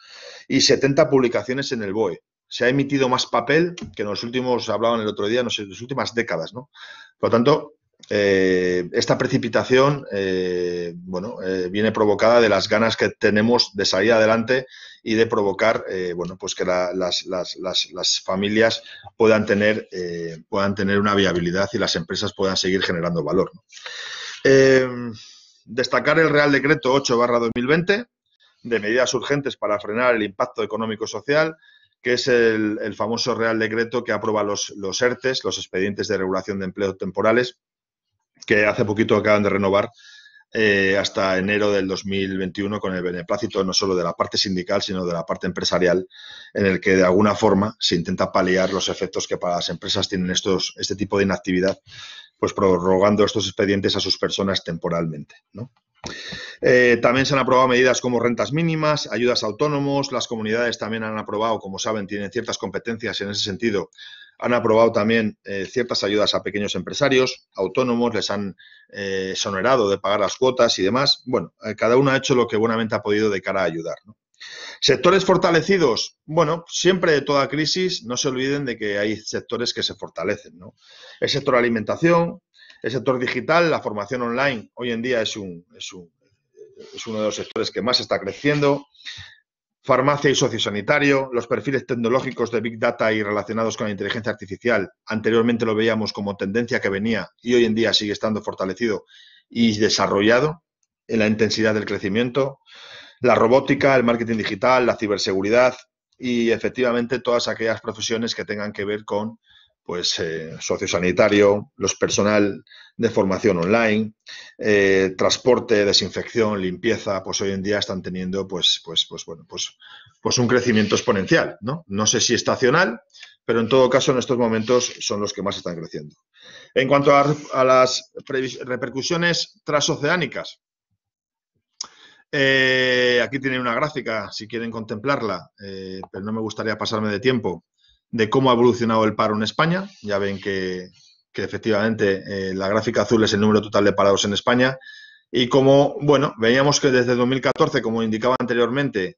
y 70 publicaciones en el BOE se ha emitido más papel que en los últimos, hablaban el otro día, no sé, en las últimas décadas, ¿no? Por lo tanto, eh, esta precipitación, eh, bueno, eh, viene provocada de las ganas que tenemos de salir adelante y de provocar, bueno, pues que las, familias puedan tener, puedan tener una viabilidad y las empresas puedan seguir generando valor. destacar el Real Decreto 8 2020 de medidas urgentes para frenar el impacto económico-social que es el, famoso Real Decreto que aprueba los, los ERTES, los expedientes de regulación de empleo temporales, que hace poquito acaban de renovar eh, hasta enero del 2021 con el beneplácito no solo de la parte sindical, sino de la parte empresarial, en el que de alguna forma se intenta paliar los efectos que para las empresas tienen estos, este tipo de inactividad, pues prorrogando estos expedientes a sus personas temporalmente. Eh, también se han aprobado medidas como rentas mínimas, ayudas a autónomos, las comunidades también han aprobado, como saben, tienen ciertas competencias en ese sentido, han aprobado también eh, ciertas ayudas a pequeños empresarios, autónomos, les han eh, de pagar las cuotas y demás. Bueno, eh, cada uno ha hecho lo que buenamente ha podido de cara a ayudar. Sectores fortalecidos. Bueno, siempre de toda crisis no se olviden de que hay sectores que se fortalecen. El sector alimentación, el sector digital, la formación online, hoy en día es, uno de los sectores que más está creciendo. Farmacia y sociosanitario, los perfiles tecnológicos de Big Data y relacionados con la inteligencia artificial, anteriormente lo veíamos como tendencia que venía y hoy en día sigue estando fortalecido y desarrollado en la intensidad del crecimiento, la robótica, el marketing digital, la ciberseguridad y efectivamente todas aquellas profesiones que tengan que ver con pues eh, sociosanitario, los personal de formación online, eh, transporte, desinfección, limpieza, pues hoy en día están teniendo pues, pues, pues, bueno, pues, pues un crecimiento exponencial, ¿no? sé si estacional, pero en todo caso en estos momentos son los que más están creciendo. En cuanto a, las repercusiones transoceánicas, eh, aquí tienen una gráfica, si quieren contemplarla, pero no me gustaría pasarme de tiempo de cómo ha evolucionado el paro en España. Ya ven que, efectivamente eh, la gráfica azul es el número total de parados en España. Y como, bueno, veíamos que desde 2014, como indicaba anteriormente,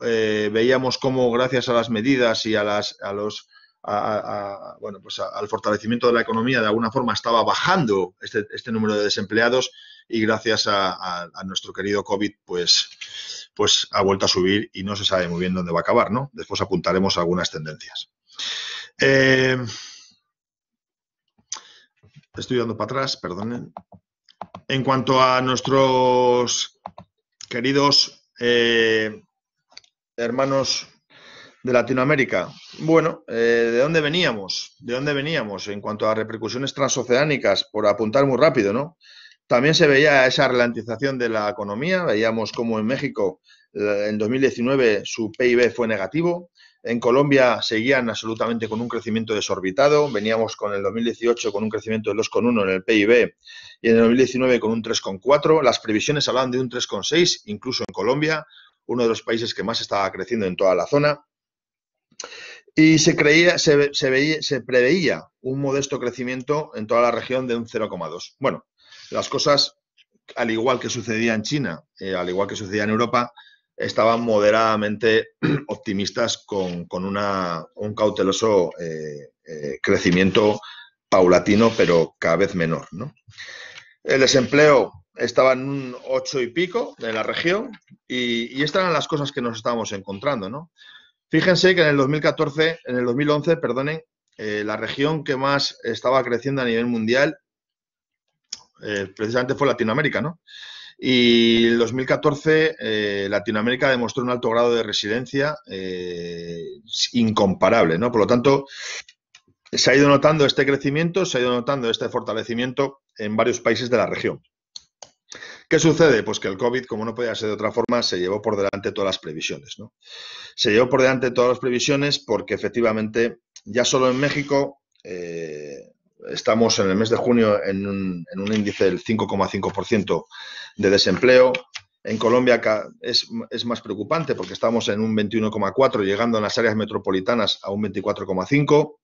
eh, veíamos cómo gracias a las medidas y a, las, a los bueno, pues al fortalecimiento de la economía de alguna forma estaba bajando este, este número de desempleados y gracias a, nuestro querido COVID pues, pues ha vuelto a subir y no se sabe muy bien dónde va a acabar, ¿no? Después apuntaremos algunas tendencias. Eh, estoy dando para atrás, perdonen. En cuanto a nuestros queridos eh, hermanos de Latinoamérica, bueno, eh, ¿de dónde veníamos? ¿De dónde veníamos? En cuanto a repercusiones transoceánicas, por apuntar muy rápido, ¿no? También se veía esa ralentización de la economía, veíamos cómo en México en 2019 su PIB fue negativo, en Colombia seguían absolutamente con un crecimiento desorbitado. Veníamos con el 2018 con un crecimiento de 2,1 en el PIB y en el 2019 con un 3,4. Las previsiones hablaban de un 3,6, incluso en Colombia, uno de los países que más estaba creciendo en toda la zona. Y se, creía, se, veía, se preveía un modesto crecimiento en toda la región de un 0,2. Bueno, las cosas, al igual que sucedía en China, eh, al igual que sucedía en Europa, estaban moderadamente optimistas con, un cauteloso eh, eh, crecimiento paulatino, pero cada vez menor. ¿no? El desempleo estaba en un 8 y pico de la región y, estas eran las cosas que nos estábamos encontrando. ¿no? Fíjense que en el 2014, en el 2011, perdonen, eh, la región que más estaba creciendo a nivel mundial precisamente fue Latinoamérica, ¿no? Y el 2014 eh, Latinoamérica demostró un alto grado de residencia eh, incomparable, ¿no? Por lo tanto, se ha ido notando este crecimiento, se ha ido notando este fortalecimiento en varios países de la región. ¿Qué sucede? Pues que el COVID, como no podía ser de otra forma, se llevó por delante todas las previsiones. ¿no? Se llevó por delante todas las previsiones porque efectivamente ya solo en México eh, estamos en el mes de junio en un, en un índice del 5,5% de desempleo. En Colombia es, es más preocupante porque estamos en un 21,4, llegando en las áreas metropolitanas a un 24,5.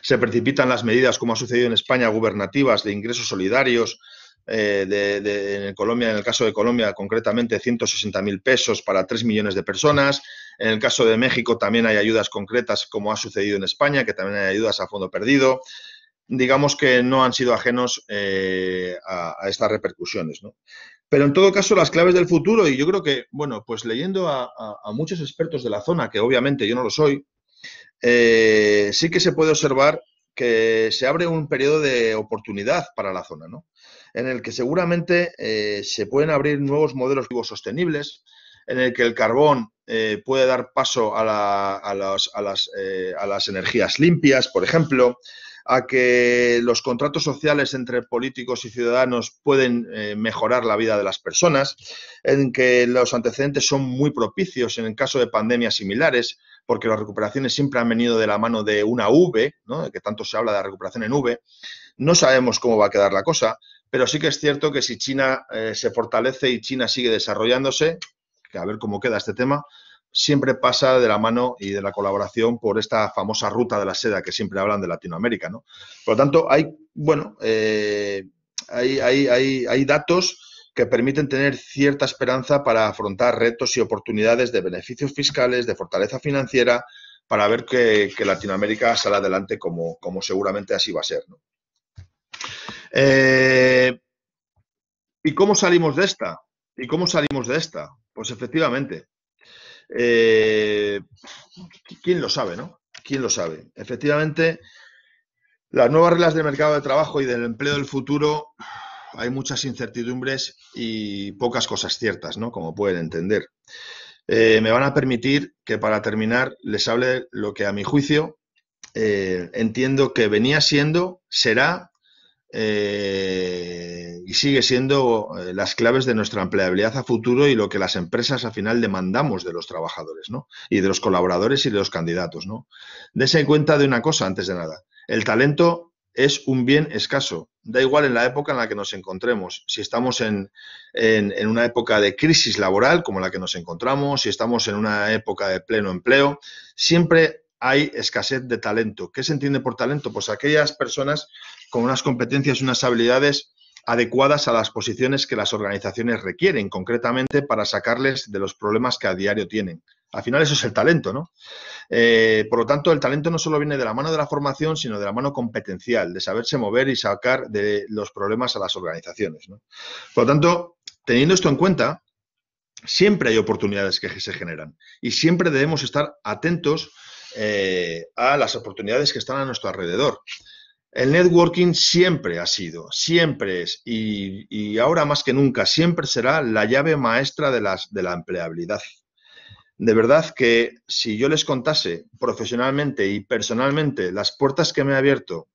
Se precipitan las medidas, como ha sucedido en España, gubernativas de ingresos solidarios, eh, de, en Colombia, en el caso de Colombia, concretamente 160 mil pesos para 3 millones de personas. En el caso de México también hay ayudas concretas, como ha sucedido en España, que también hay ayudas a fondo perdido digamos que no han sido ajenos eh, a, estas repercusiones. Pero en todo caso, las claves del futuro, y yo creo que, bueno, pues leyendo a, muchos expertos de la zona, que obviamente yo no lo soy, eh, sí que se puede observar que se abre un periodo de oportunidad para la zona, ¿no? en el que seguramente eh, se pueden abrir nuevos modelos vivos sostenibles, en el que el carbón puede dar paso a, las, energías limpias, por ejemplo, a que los contratos sociales entre políticos y ciudadanos pueden eh, mejorar la vida de las personas, en que los antecedentes son muy propicios en el caso de pandemias similares, porque las recuperaciones siempre han venido de la mano de una V, que tanto se habla de la recuperación en V. No sabemos cómo va a quedar la cosa, pero sí que es cierto que si China eh, se fortalece y China sigue desarrollándose, que a ver cómo queda este tema, siempre pasa de la mano y de la colaboración por esta famosa ruta de la seda que siempre hablan de Latinoamérica, Por lo tanto, hay, bueno, eh, hay, datos que permiten tener cierta esperanza para afrontar retos y oportunidades de beneficios fiscales, de fortaleza financiera, para ver que, Latinoamérica sale adelante como, como, seguramente así va a ser. Eh, ¿Y cómo salimos de esta? ¿Y cómo salimos de esta? Pues efectivamente, eh, ¿Quién lo sabe, no? ¿Quién lo sabe? Efectivamente, las nuevas reglas del mercado de trabajo y del empleo del futuro, hay muchas incertidumbres y pocas cosas ciertas, ¿no? Como pueden entender. Eh, me van a permitir que para terminar les hable lo que a mi juicio eh, entiendo que venía siendo, será eh, y sigue siendo eh, las claves de nuestra empleabilidad a futuro y lo que las empresas al final demandamos de los trabajadores, ¿no? Y de los colaboradores y de los candidatos, ¿no? Dese cuenta de una cosa antes de nada. El talento es un bien escaso. Da igual en la época en la que nos encontremos. Si estamos en, en, una época de crisis laboral como la que nos encontramos, si estamos en una época de pleno empleo, siempre hay escasez de talento. ¿Qué se entiende por talento? Pues aquellas personas con unas competencias, unas habilidades adecuadas a las posiciones que las organizaciones requieren, concretamente para sacarles de los problemas que a diario tienen. Al final eso es el talento, ¿no? Eh, por lo tanto, el talento no solo viene de la mano de la formación, sino de la mano competencial, de saberse mover y sacar de los problemas a las organizaciones. Por lo tanto, teniendo esto en cuenta, siempre hay oportunidades que se generan y siempre debemos estar atentos eh, a las oportunidades que están a nuestro alrededor. El networking siempre ha sido, siempre es, y, y ahora más que nunca, siempre será la llave maestra de, las, de la empleabilidad. De verdad que si yo les contase profesionalmente y personalmente las puertas que me ha abierto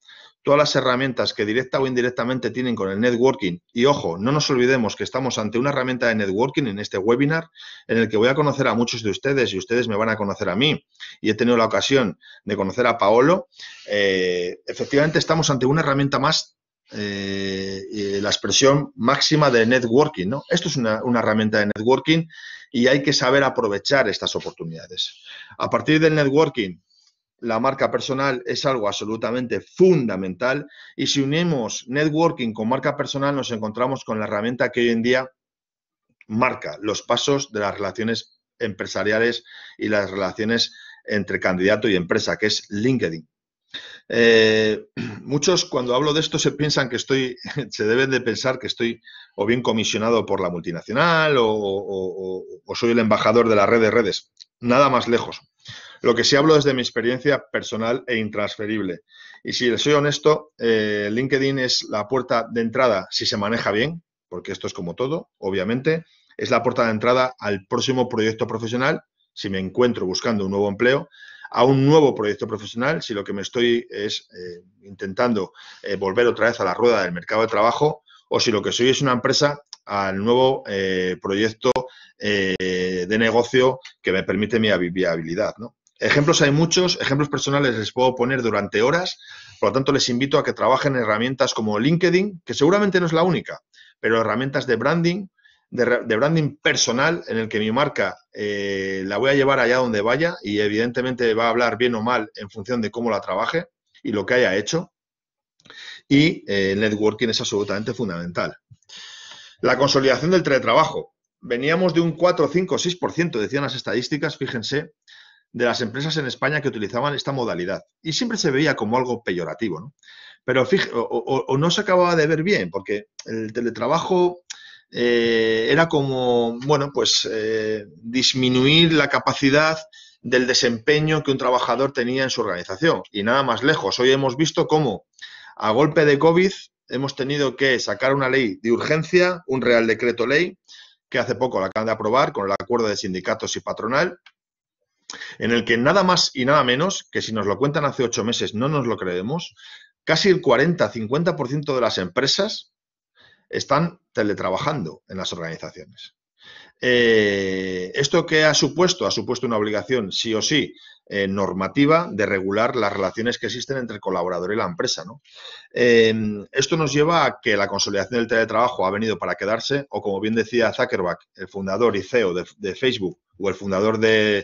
todas las herramientas que directa o indirectamente tienen con el networking. Y ojo, no nos olvidemos que estamos ante una herramienta de networking en este webinar en el que voy a conocer a muchos de ustedes y ustedes me van a conocer a mí. Y he tenido la ocasión de conocer a Paolo. Eh, efectivamente, estamos ante una herramienta más eh, la expresión máxima de networking. Esto es una, herramienta de networking y hay que saber aprovechar estas oportunidades. A partir del networking, la marca personal es algo absolutamente fundamental y si unimos networking con marca personal nos encontramos con la herramienta que hoy en día marca los pasos de las relaciones empresariales y las relaciones entre candidato y empresa, que es LinkedIn. Eh, muchos cuando hablo de esto se piensan que estoy, se deben de pensar que estoy o bien comisionado por la multinacional o, o soy el embajador de la red de redes. Nada más lejos. Lo que sí hablo desde mi experiencia personal e intransferible. Y si soy honesto, eh, LinkedIn es la puerta de entrada si se maneja bien, porque esto es como todo, obviamente, es la puerta de entrada al próximo proyecto profesional, si me encuentro buscando un nuevo empleo, a un nuevo proyecto profesional, si lo que me estoy es eh, intentando eh, volver otra vez a la rueda del mercado de trabajo, o si lo que soy es una empresa, al nuevo proyecto de negocio que me permite mi viabilidad. ¿no? Ejemplos hay muchos, ejemplos personales les puedo poner durante horas, por lo tanto les invito a que trabajen herramientas como LinkedIn, que seguramente no es la única, pero herramientas de branding, de, branding personal, en el que mi marca eh, la voy a llevar allá donde vaya y evidentemente va a hablar bien o mal en función de cómo la trabaje y lo que haya hecho. Y eh, el networking es absolutamente fundamental. La consolidación del teletrabajo. Veníamos de un 4, 5, 6%, decían las estadísticas, fíjense, de las empresas en España que utilizaban esta modalidad. Y siempre se veía como algo peyorativo, ¿no? Pero fíjate, o, no se acababa de ver bien, porque el teletrabajo eh, era como, bueno, pues eh, disminuir la capacidad del desempeño que un trabajador tenía en su organización. Y nada más lejos. Hoy hemos visto cómo a golpe de COVID hemos tenido que sacar una ley de urgencia, un real decreto ley, que hace poco la acaban de aprobar con el acuerdo de sindicatos y patronal, en el que nada más y nada menos, que si nos lo cuentan hace ocho meses no nos lo creemos, casi el 40-50% de las empresas están teletrabajando en las organizaciones. Eh, ¿Esto que ha supuesto? Ha supuesto una obligación, sí o sí, eh, normativa de regular las relaciones que existen entre el colaborador y la empresa. Eh, esto nos lleva a que la consolidación del teletrabajo ha venido para quedarse, o como bien decía Zuckerberg, el fundador y CEO de Facebook, o el fundador de,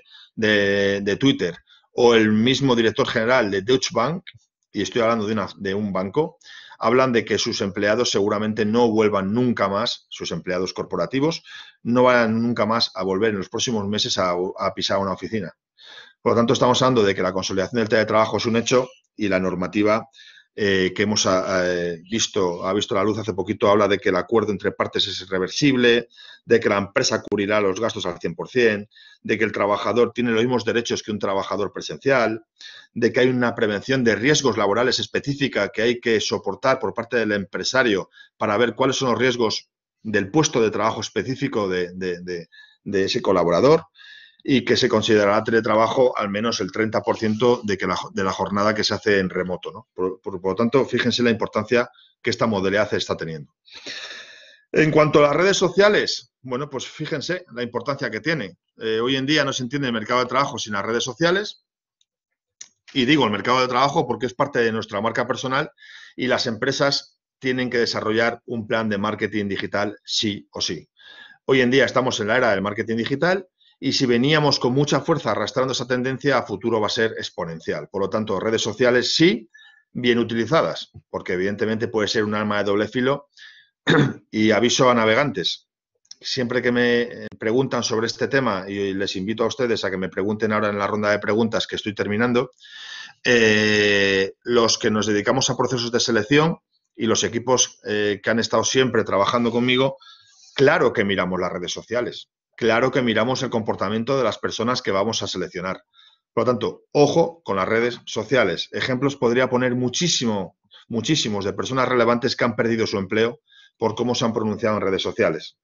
Twitter, o el mismo director general de Deutsche Bank, y estoy hablando de, una, de un banco, hablan de que sus empleados seguramente no vuelvan nunca más, sus empleados corporativos, no van nunca más a volver en los próximos meses a, a, pisar una oficina. Por lo tanto, estamos hablando de que la consolidación del teletrabajo es un hecho y la normativa eh, que hemos ah, ah, eh, visto, ha visto la luz hace poquito, habla de que el acuerdo entre partes es irreversible, de que la empresa cubrirá los gastos al 100%, de que el trabajador tiene los mismos derechos que un trabajador presencial, de que hay una prevención de riesgos laborales específica que hay que soportar por parte del empresario para ver cuáles son los riesgos del puesto de trabajo específico de ese colaborador y que se considerará teletrabajo al menos el 30% de, que la, de la jornada que se hace en remoto. ¿no? Por, lo tanto, fíjense la importancia que esta modalidad está teniendo. En cuanto a las redes sociales, bueno, pues fíjense la importancia que tiene. Eh, hoy en día no se entiende el mercado de trabajo sin las redes sociales. Y digo el mercado de trabajo porque es parte de nuestra marca personal y las empresas tienen que desarrollar un plan de marketing digital sí o sí. Hoy en día estamos en la era del marketing digital y si veníamos con mucha fuerza arrastrando esa tendencia, a futuro va a ser exponencial. Por lo tanto, redes sociales sí, bien utilizadas, porque evidentemente puede ser un arma de doble filo. y aviso a navegantes. Siempre que me eh, preguntan sobre este tema, y les invito a ustedes a que me pregunten ahora en la ronda de preguntas que estoy terminando, eh, los que nos dedicamos a procesos de selección y los equipos eh, que han estado siempre trabajando conmigo, claro que miramos las redes sociales claro que miramos el comportamiento de las personas que vamos a seleccionar. Por lo tanto, ojo con las redes sociales. Ejemplos podría poner muchísimo, muchísimos de personas relevantes que han perdido su empleo por cómo se han pronunciado en redes sociales.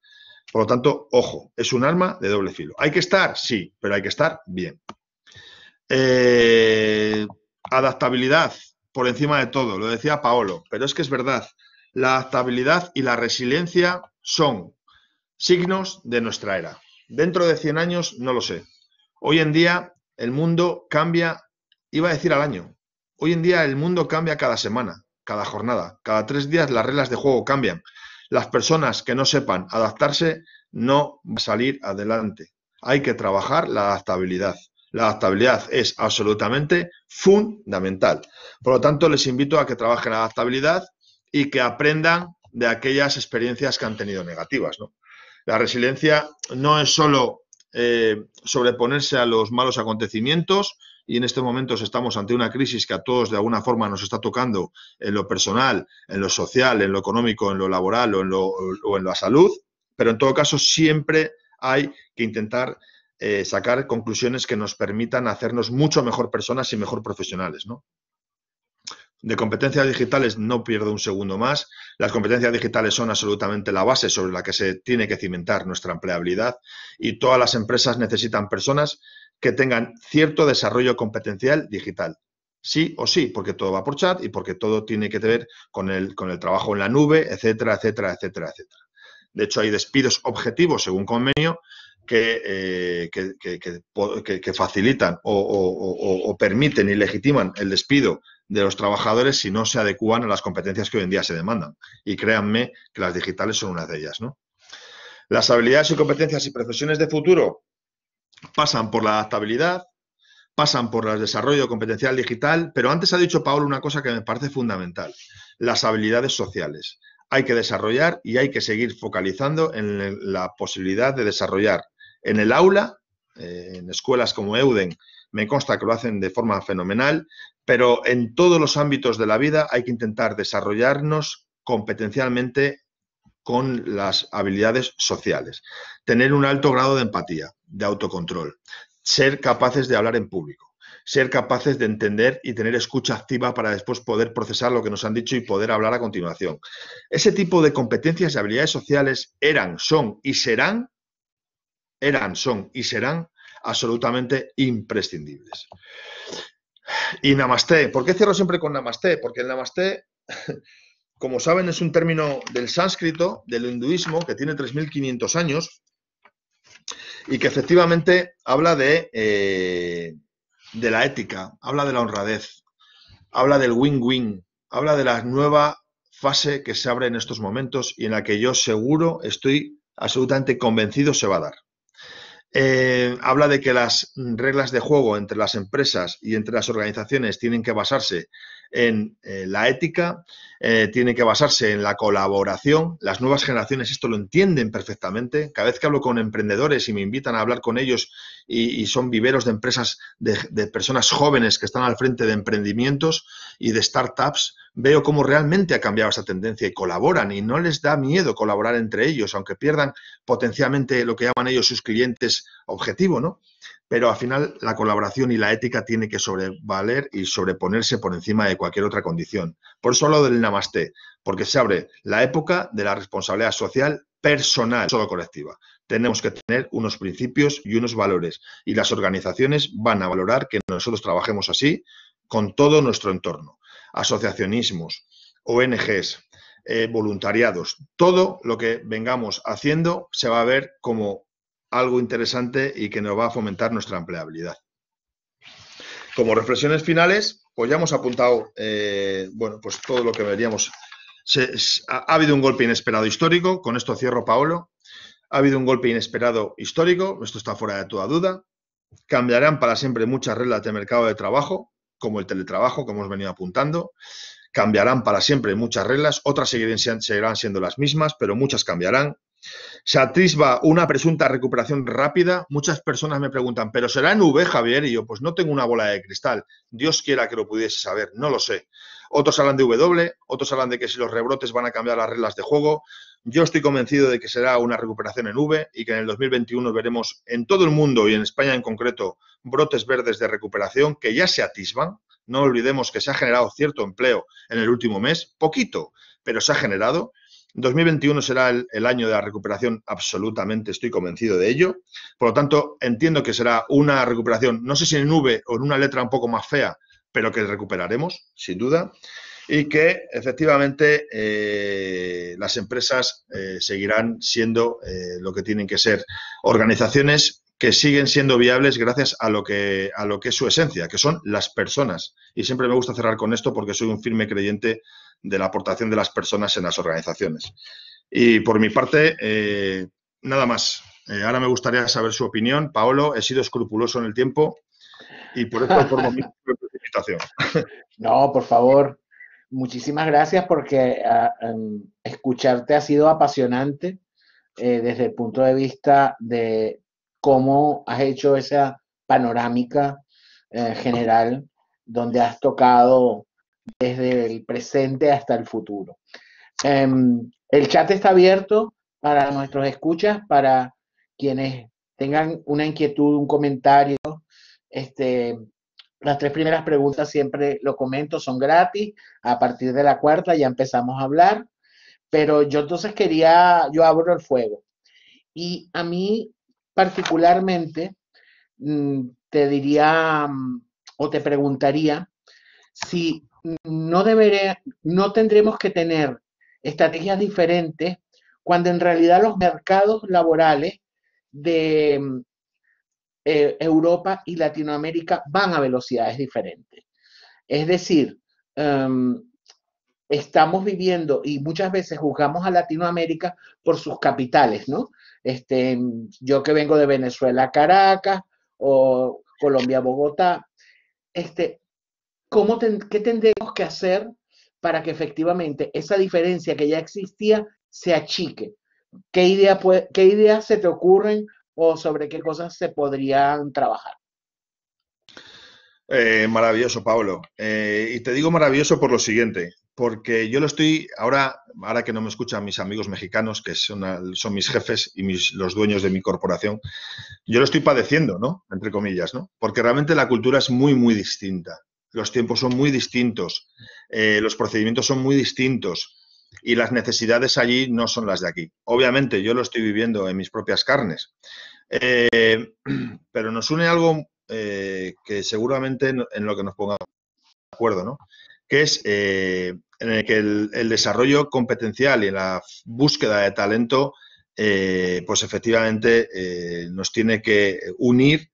Por lo tanto, ojo, es un arma de doble filo. ¿Hay que estar? Sí, pero hay que estar bien. Eh, adaptabilidad, por encima de todo, lo decía Paolo, pero es que es verdad. La adaptabilidad y la resiliencia son signos de nuestra era. Dentro de 100 años, no lo sé. Hoy en día el mundo cambia, iba a decir al año. Hoy en día el mundo cambia cada semana, cada jornada. Cada tres días las reglas de juego cambian. Las personas que no sepan adaptarse no van a salir adelante. Hay que trabajar la adaptabilidad. La adaptabilidad es absolutamente fundamental. Por lo tanto, les invito a que trabajen la adaptabilidad y que aprendan de aquellas experiencias que han tenido negativas. ¿no? La resiliencia no es solo eh, sobreponerse a los malos acontecimientos, y en estos momentos estamos ante una crisis que a todos de alguna forma nos está tocando en lo personal, en lo social, en lo económico, en lo laboral o en, lo, la salud, pero en todo caso siempre hay que intentar eh, sacar conclusiones que nos permitan hacernos mucho mejor personas y mejor profesionales, ¿no? De competencias digitales no pierdo un segundo más. Las competencias digitales son absolutamente la base sobre la que se tiene que cimentar nuestra empleabilidad y todas las empresas necesitan personas que tengan cierto desarrollo competencial digital. Sí o sí, porque todo va por chat y porque todo tiene que ver con el, con el trabajo en la nube, etcétera, etcétera, etcétera, etcétera. De hecho, hay despidos objetivos según convenio que, eh, que, facilitan o, o permiten y legitiman el despido de los trabajadores si no se adecúan a las competencias que hoy en día se demandan. Y créanme que las digitales son una de ellas. ¿no? Las habilidades y competencias y profesiones de futuro pasan por la adaptabilidad, pasan por el desarrollo competencial digital, pero antes ha dicho Paolo una cosa que me parece fundamental, las habilidades sociales. Hay que desarrollar y hay que seguir focalizando en la posibilidad de desarrollar en el aula eh, en escuelas como EUDEN me consta que lo hacen de forma fenomenal, pero en todos los ámbitos de la vida hay que intentar desarrollarnos competencialmente con las habilidades sociales, tener un alto grado de empatía, de autocontrol, ser capaces de hablar en público, ser capaces de entender y tener escucha activa para después poder procesar lo que nos han dicho y poder hablar a continuación. Ese tipo de competencias y habilidades sociales eran, son y serán eran, son y serán absolutamente imprescindibles. Y Namaste, ¿por qué cierro siempre con Namaste? Porque el Namaste, como saben, es un término del sánscrito, del hinduismo, que tiene 3.500 años y que efectivamente habla de, eh, de la ética, habla de la honradez, habla del win-win, habla de la nueva fase que se abre en estos momentos y en la que yo seguro estoy absolutamente convencido se va a dar. Eh, habla de que las reglas de juego entre las empresas y entre las organizaciones tienen que basarse en eh, la ética, eh, tiene que basarse en la colaboración. Las nuevas generaciones esto lo entienden perfectamente. Cada vez que hablo con emprendedores y me invitan a hablar con ellos y, son viveros de empresas, de, de personas jóvenes que están al frente de emprendimientos y de startups, veo cómo realmente ha cambiado esa tendencia y colaboran y no les da miedo colaborar entre ellos, aunque pierdan potencialmente lo que llaman ellos sus clientes objetivo, ¿no? pero al final la colaboración y la ética tiene que sobrevaler y sobreponerse por encima de cualquier otra condición. Por eso hablo del namaste, porque se abre la época de la responsabilidad social personal, solo colectiva. Tenemos que tener unos principios y unos valores y las organizaciones van a valorar que nosotros trabajemos así con todo nuestro entorno. Asociacionismos, ONGs, eh, voluntariados, todo lo que vengamos haciendo se va a ver como algo interesante y que nos va a fomentar nuestra empleabilidad. Como reflexiones finales, pues ya hemos apuntado eh, bueno, pues todo lo que veríamos. ha, habido un golpe inesperado histórico, con esto cierro Paolo. Ha habido un golpe inesperado histórico, esto está fuera de toda duda. Cambiarán para siempre muchas reglas de mercado de trabajo, como el teletrabajo, que hemos venido apuntando. Cambiarán para siempre muchas reglas, otras seguirán siendo las mismas, pero muchas cambiarán. ¿Se atisba una presunta recuperación rápida. Muchas personas me preguntan, ¿pero será en V, Javier? Y yo, pues no tengo una bola de cristal. Dios quiera que lo pudiese saber, no lo sé. Otros hablan de W, otros hablan de que si los rebrotes van a cambiar las reglas de juego. Yo estoy convencido de que será una recuperación en V y que en el 2021 veremos en todo el mundo y en España en concreto brotes verdes de recuperación que ya se atisban. No olvidemos que se ha generado cierto empleo en el último mes, poquito, pero se ha generado 2021 será el, año de la recuperación, absolutamente estoy convencido de ello. Por lo tanto, entiendo que será una recuperación, no sé si en V o en una letra un poco más fea, pero que recuperaremos, sin duda. Y que efectivamente eh, las empresas eh, seguirán siendo eh, lo que tienen que ser organizaciones que siguen siendo viables gracias a lo, que, a lo que es su esencia, que son las personas. Y siempre me gusta cerrar con esto porque soy un firme creyente de la aportación de las personas en las organizaciones. Y por mi parte, eh, nada más. Eh, ahora me gustaría saber su opinión. Paolo, he sido escrupuloso en el tiempo y por eso por No, por favor. Muchísimas gracias porque ah, em, escucharte ha sido apasionante eh, desde el punto de vista de cómo has hecho esa panorámica eh, general donde has tocado desde el presente hasta el futuro. Em, el chat está abierto para nuestros escuchas, para quienes tengan una inquietud, un comentario. Este, las tres primeras preguntas siempre lo comento, son gratis. A partir de la cuarta ya empezamos a hablar. Pero yo entonces quería, yo abro el fuego. Y a mí particularmente mm, te diría mm, o te preguntaría si no, no tendremos que tener estrategias diferentes cuando en realidad los mercados laborales de mm, e, Europa y Latinoamérica van a velocidades diferentes. Es decir, em, estamos viviendo y muchas veces juzgamos a Latinoamérica por sus capitales, ¿no? este, yo que vengo de Venezuela Caracas o Colombia Bogotá, este, ¿cómo ¿qué tendremos que hacer para que efectivamente esa diferencia que ya existía se achique? ¿Qué, idea ¿Qué ideas se te ocurren o sobre qué cosas se podrían trabajar? Eh, maravilloso, Pablo. Eh, y te digo maravilloso por lo siguiente porque yo lo estoy, ahora, ahora que no me escuchan mis amigos mexicanos, que son, son mis jefes y los dueños de mi corporación, yo lo estoy padeciendo, ¿no? Entre comillas, ¿no? Porque realmente la cultura es muy, muy distinta. Los tiempos son muy distintos, eh, los procedimientos son muy distintos y las necesidades allí no son las de aquí. Obviamente, yo lo estoy viviendo en mis propias carnes. Eh, pero nos une algo eh, que seguramente en lo que nos pongamos de acuerdo, ¿no? que es eh, en el que el, desarrollo competencial y la búsqueda de talento, eh, pues efectivamente eh, nos tiene que unir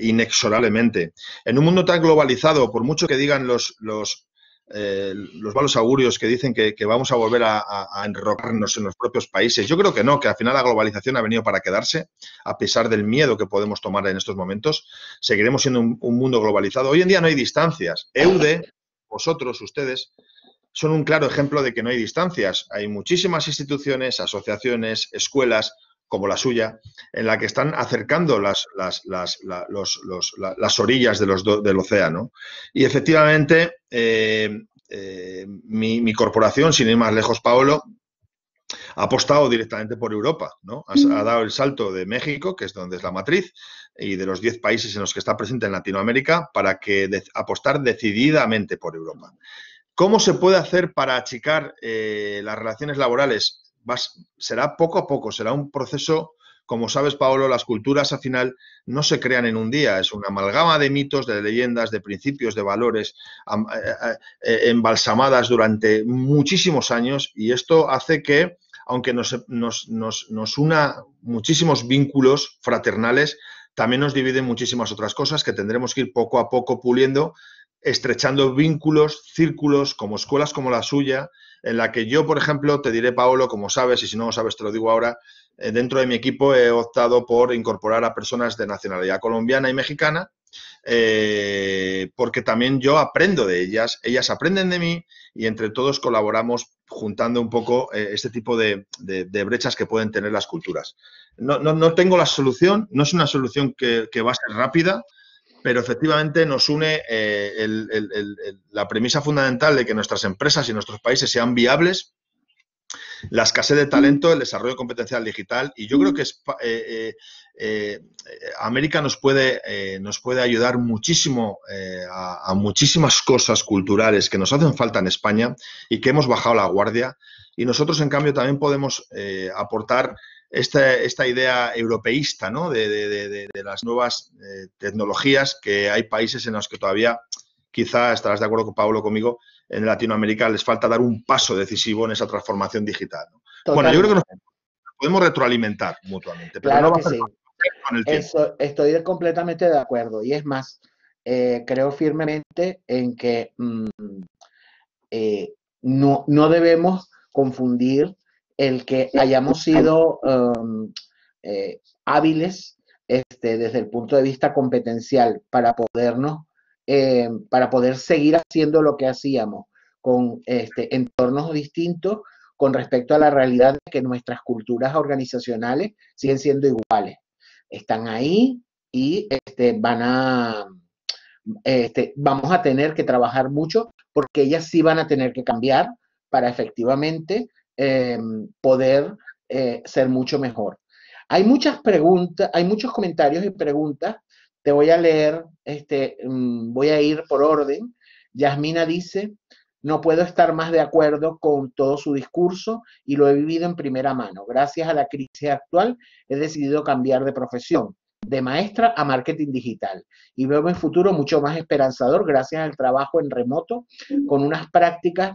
inexorablemente. En un mundo tan globalizado, por mucho que digan los, los los malos augurios que dicen que, vamos a volver a, enrocarnos en los propios países. Yo creo que no, que al final la globalización ha venido para quedarse, a pesar del miedo que podemos tomar en estos momentos. Seguiremos siendo un, un mundo globalizado. Hoy en día no hay distancias. EUDE vosotros, ustedes, son un claro ejemplo de que no hay distancias. Hay muchísimas instituciones, asociaciones, escuelas, como la suya, en la que están acercando las, las, las, orillas de los del océano. Y efectivamente, eh, eh, mi, mi, corporación, sin ir más lejos, Paolo, ha apostado directamente por Europa, ¿no? Ha, dado el salto de México, que es donde es la matriz, y de los 10 países en los que está presente en Latinoamérica, para que apostar decididamente por Europa. ¿Cómo se puede hacer para achicar eh, las relaciones laborales? será poco a poco, será un proceso como sabes, Paolo, las culturas al final no se crean en un día, es una amalgama de mitos, de leyendas, de principios, de valores eh, eh, embalsamadas durante muchísimos años y esto hace que aunque nos, una muchísimos vínculos fraternales, también nos dividen muchísimas otras cosas que tendremos que ir poco a poco puliendo, estrechando vínculos, círculos, como escuelas como la suya, en la que yo, por ejemplo, te diré, Paolo, como sabes, y si no lo sabes, te lo digo ahora, eh, dentro de mi equipo he optado por incorporar a personas de nacionalidad colombiana y mexicana, eh, porque también yo aprendo de ellas, ellas aprenden de mí y entre todos colaboramos juntando un poco eh, este tipo de, brechas que pueden tener las culturas. No, tengo la solución, no es una solución que, va a ser rápida, pero efectivamente nos une eh, la premisa fundamental de que nuestras empresas y nuestros países sean viables la escasez de talento, el desarrollo competencial digital y yo creo que eh, eh, eh, América nos puede, nos puede ayudar muchísimo a, muchísimas cosas culturales que nos hacen falta en España y que hemos bajado la guardia y nosotros en cambio también podemos aportar esta, idea europeísta de, las nuevas tecnologías que hay países en los que todavía quizá estarás de acuerdo con Pablo conmigo, en Latinoamérica les falta dar un paso decisivo en esa transformación digital. Bueno, yo creo que nos podemos retroalimentar mutuamente, sí. estoy completamente de acuerdo. Y es más, eh, creo firmemente en que mm, eh, no, debemos confundir el que hayamos sido em, eh, hábiles este, desde el punto de vista competencial para podernos eh, para poder seguir haciendo lo que hacíamos con este, entornos distintos con respecto a la realidad de que nuestras culturas organizacionales siguen siendo iguales. Están ahí y este, van a, este, vamos a tener que trabajar mucho porque ellas sí van a tener que cambiar para efectivamente em, poder eh, ser mucho mejor. Hay muchas preguntas, hay muchos comentarios y preguntas te voy a leer, este, mm, voy a ir por orden. Yasmina dice, no puedo estar más de acuerdo con todo su discurso y lo he vivido en primera mano. Gracias a la crisis actual he decidido cambiar de profesión, de maestra a marketing digital. Y veo mi futuro mucho más esperanzador gracias al trabajo en remoto con unas prácticas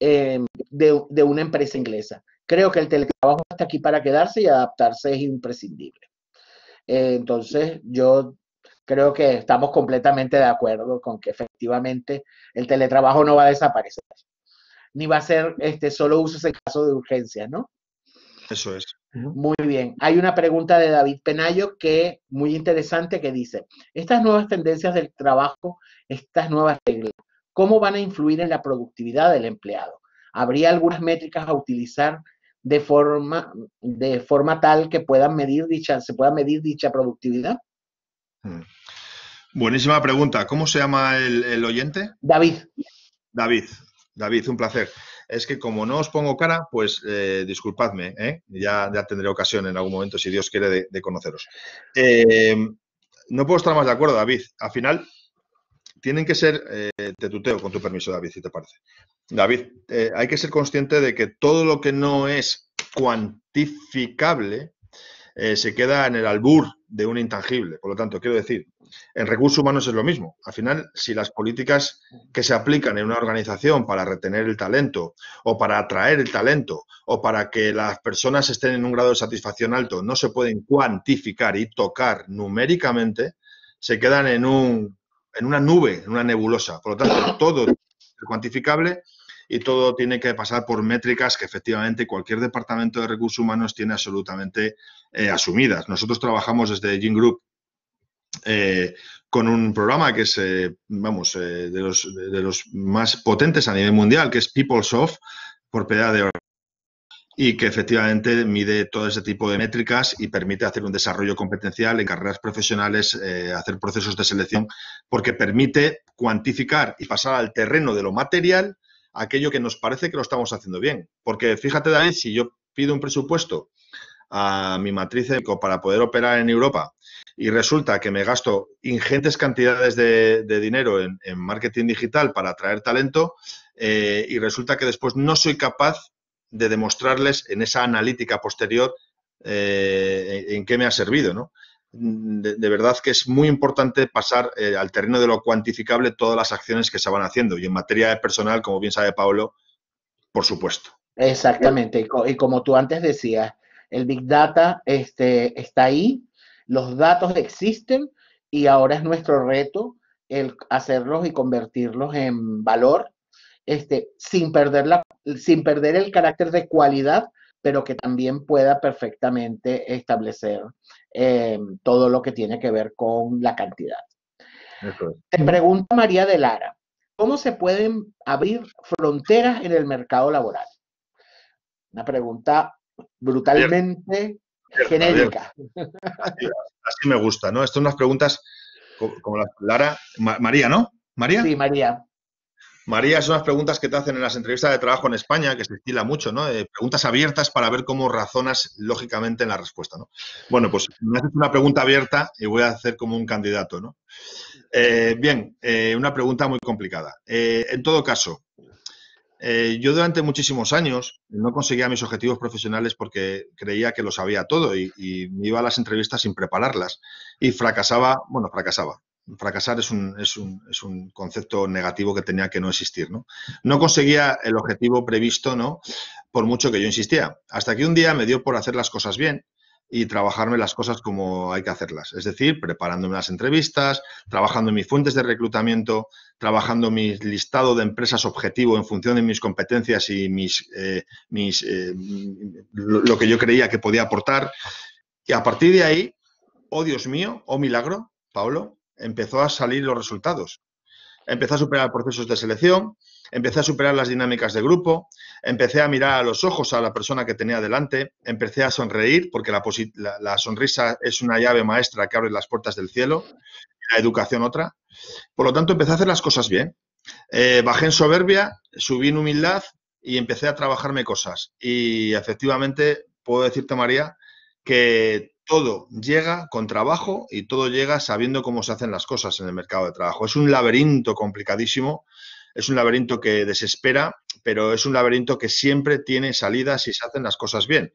em, de, de una empresa inglesa. Creo que el teletrabajo está aquí para quedarse y adaptarse es imprescindible. Eh, entonces, yo creo que estamos completamente de acuerdo con que efectivamente el teletrabajo no va a desaparecer, ni va a ser este, solo uso en caso de urgencia, ¿no? Eso es. Muy bien. Hay una pregunta de David Penayo que muy interesante que dice, estas nuevas tendencias del trabajo, estas nuevas reglas, ¿cómo van a influir en la productividad del empleado? ¿Habría algunas métricas a utilizar de forma, de forma tal que puedan medir dicha, se pueda medir dicha productividad. Hmm. Buenísima pregunta. ¿Cómo se llama el, oyente? David. David, David, un placer. Es que como no os pongo cara, pues eh, disculpadme, ¿eh? Ya, ya, tendré ocasión en algún momento, si Dios quiere, de, conoceros. Eh, no puedo estar más de acuerdo, David. Al final, tienen que ser, te eh, tuteo con tu permiso, David, si te parece. David, eh, hay que ser consciente de que todo lo que no es cuantificable eh, se queda en el albur de un intangible. Por lo tanto, quiero decir, en recursos humanos es lo mismo. Al final, si las políticas que se aplican en una organización para retener el talento o para atraer el talento o para que las personas estén en un grado de satisfacción alto no se pueden cuantificar y tocar numéricamente, se quedan en un en una nube, en una nebulosa. Por lo tanto, todo es cuantificable y todo tiene que pasar por métricas que efectivamente cualquier departamento de recursos humanos tiene absolutamente eh, asumidas. Nosotros trabajamos desde Gene Group eh, con un programa que es, eh, vamos, de los, de, los, más potentes a nivel mundial, que es PeopleSoft, propiedad de y que efectivamente mide todo ese tipo de métricas y permite hacer un desarrollo competencial en carreras profesionales, eh, hacer procesos de selección, porque permite cuantificar y pasar al terreno de lo material aquello que nos parece que lo estamos haciendo bien. Porque fíjate, David, si yo pido un presupuesto a mi matriz para poder operar en Europa y resulta que me gasto ingentes cantidades de, dinero en, marketing digital para atraer talento eh, y resulta que después no soy capaz de demostrarles en esa analítica posterior eh, en qué me ha servido, ¿no? De, verdad que es muy importante pasar eh, al terreno de lo cuantificable todas las acciones que se van haciendo. Y en materia de personal, como bien sabe Pablo, por supuesto. Exactamente. Y, y como tú antes decías, el Big Data este, está ahí, los datos existen y ahora es nuestro reto el hacerlos y convertirlos en valor este, sin, perder sin perder el carácter de cualidad, pero que también pueda perfectamente establecer eh, todo lo que tiene que ver con la cantidad. Te pregunta María de Lara, ¿cómo se pueden abrir fronteras en el mercado laboral? Una pregunta brutalmente genérica. Así, me gusta, ¿no? Estas son unas preguntas como, las de Lara, María, ¿no? María. Sí, María. María, son las preguntas que te hacen en las entrevistas de trabajo en España, que se estila mucho, ¿no? Eh, preguntas abiertas para ver cómo razonas lógicamente en la respuesta, ¿no? Bueno, pues me haces una pregunta abierta y voy a hacer como un candidato, ¿no? Eh, bien, eh, una pregunta muy complicada. en todo caso, yo durante muchísimos años no conseguía mis objetivos profesionales porque creía que lo sabía todo y, y me iba a las entrevistas sin prepararlas y fracasaba, bueno, fracasaba fracasar es un, concepto negativo que tenía que no existir, ¿no? No conseguía el objetivo previsto, ¿no? Por mucho que yo insistía. Hasta que un día me dio por hacer las cosas bien y trabajarme las cosas como hay que hacerlas. Es decir, preparándome las entrevistas, trabajando en mis fuentes de reclutamiento, trabajando mi listado de empresas objetivo en función de mis competencias y mis, eh, eh, lo que yo creía que podía aportar. Y a partir de ahí, oh Dios mío, oh milagro, Pablo, empezó a salir los resultados. Empecé a superar procesos de selección, empecé a superar las dinámicas de grupo, empecé a mirar a los ojos a la persona que tenía delante, empecé a sonreír, porque la, sonrisa es una llave maestra que abre las puertas del cielo, y la educación otra. Por lo tanto, empecé a hacer las cosas bien. Eh, bajé en soberbia, subí en humildad y empecé a trabajarme cosas. Y efectivamente, puedo decirte, María, que todo llega con trabajo y todo llega sabiendo cómo se hacen las cosas en el mercado de trabajo. Es un laberinto complicadísimo, es un laberinto que desespera, pero es un laberinto que siempre tiene salidas si se hacen las cosas bien.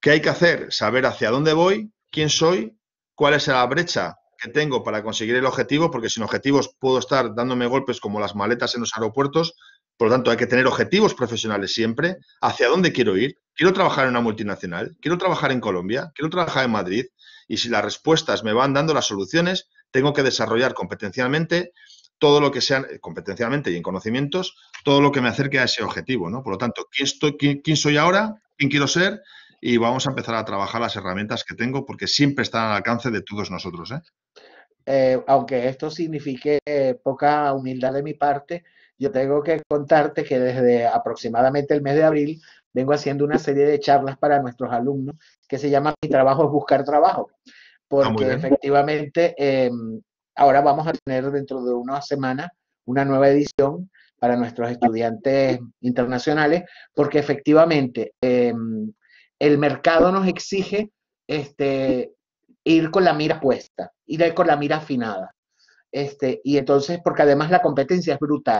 ¿Qué hay que hacer? Saber hacia dónde voy, quién soy, cuál es la brecha que tengo para conseguir el objetivo, porque sin objetivos puedo estar dándome golpes como las maletas en los aeropuertos, por lo tanto, hay que tener objetivos profesionales siempre. ¿Hacia dónde quiero ir? ¿Quiero trabajar en una multinacional? ¿Quiero trabajar en Colombia? ¿Quiero trabajar en Madrid? Y si las respuestas me van dando las soluciones, tengo que desarrollar competencialmente todo lo que sea... Eh, competencialmente y en conocimientos, todo lo que me acerque a ese objetivo, ¿no? Por lo tanto, ¿quién, estoy, quién, soy ahora? ¿Quién quiero ser? Y vamos a empezar a trabajar las herramientas que tengo porque siempre están al alcance de todos nosotros, ¿eh? Eh, aunque esto signifique poca humildad de mi parte, yo tengo que contarte que desde aproximadamente el mes de abril vengo haciendo una serie de charlas para nuestros alumnos que se llama Mi trabajo es buscar trabajo, ah, porque efectivamente em, ahora vamos a tener dentro de una semana una nueva edición para nuestros estudiantes internacionales, porque efectivamente em, el mercado nos exige este, ir con la mira puesta, ir con la mira afinada. Este, y entonces, porque además la competencia es brutal.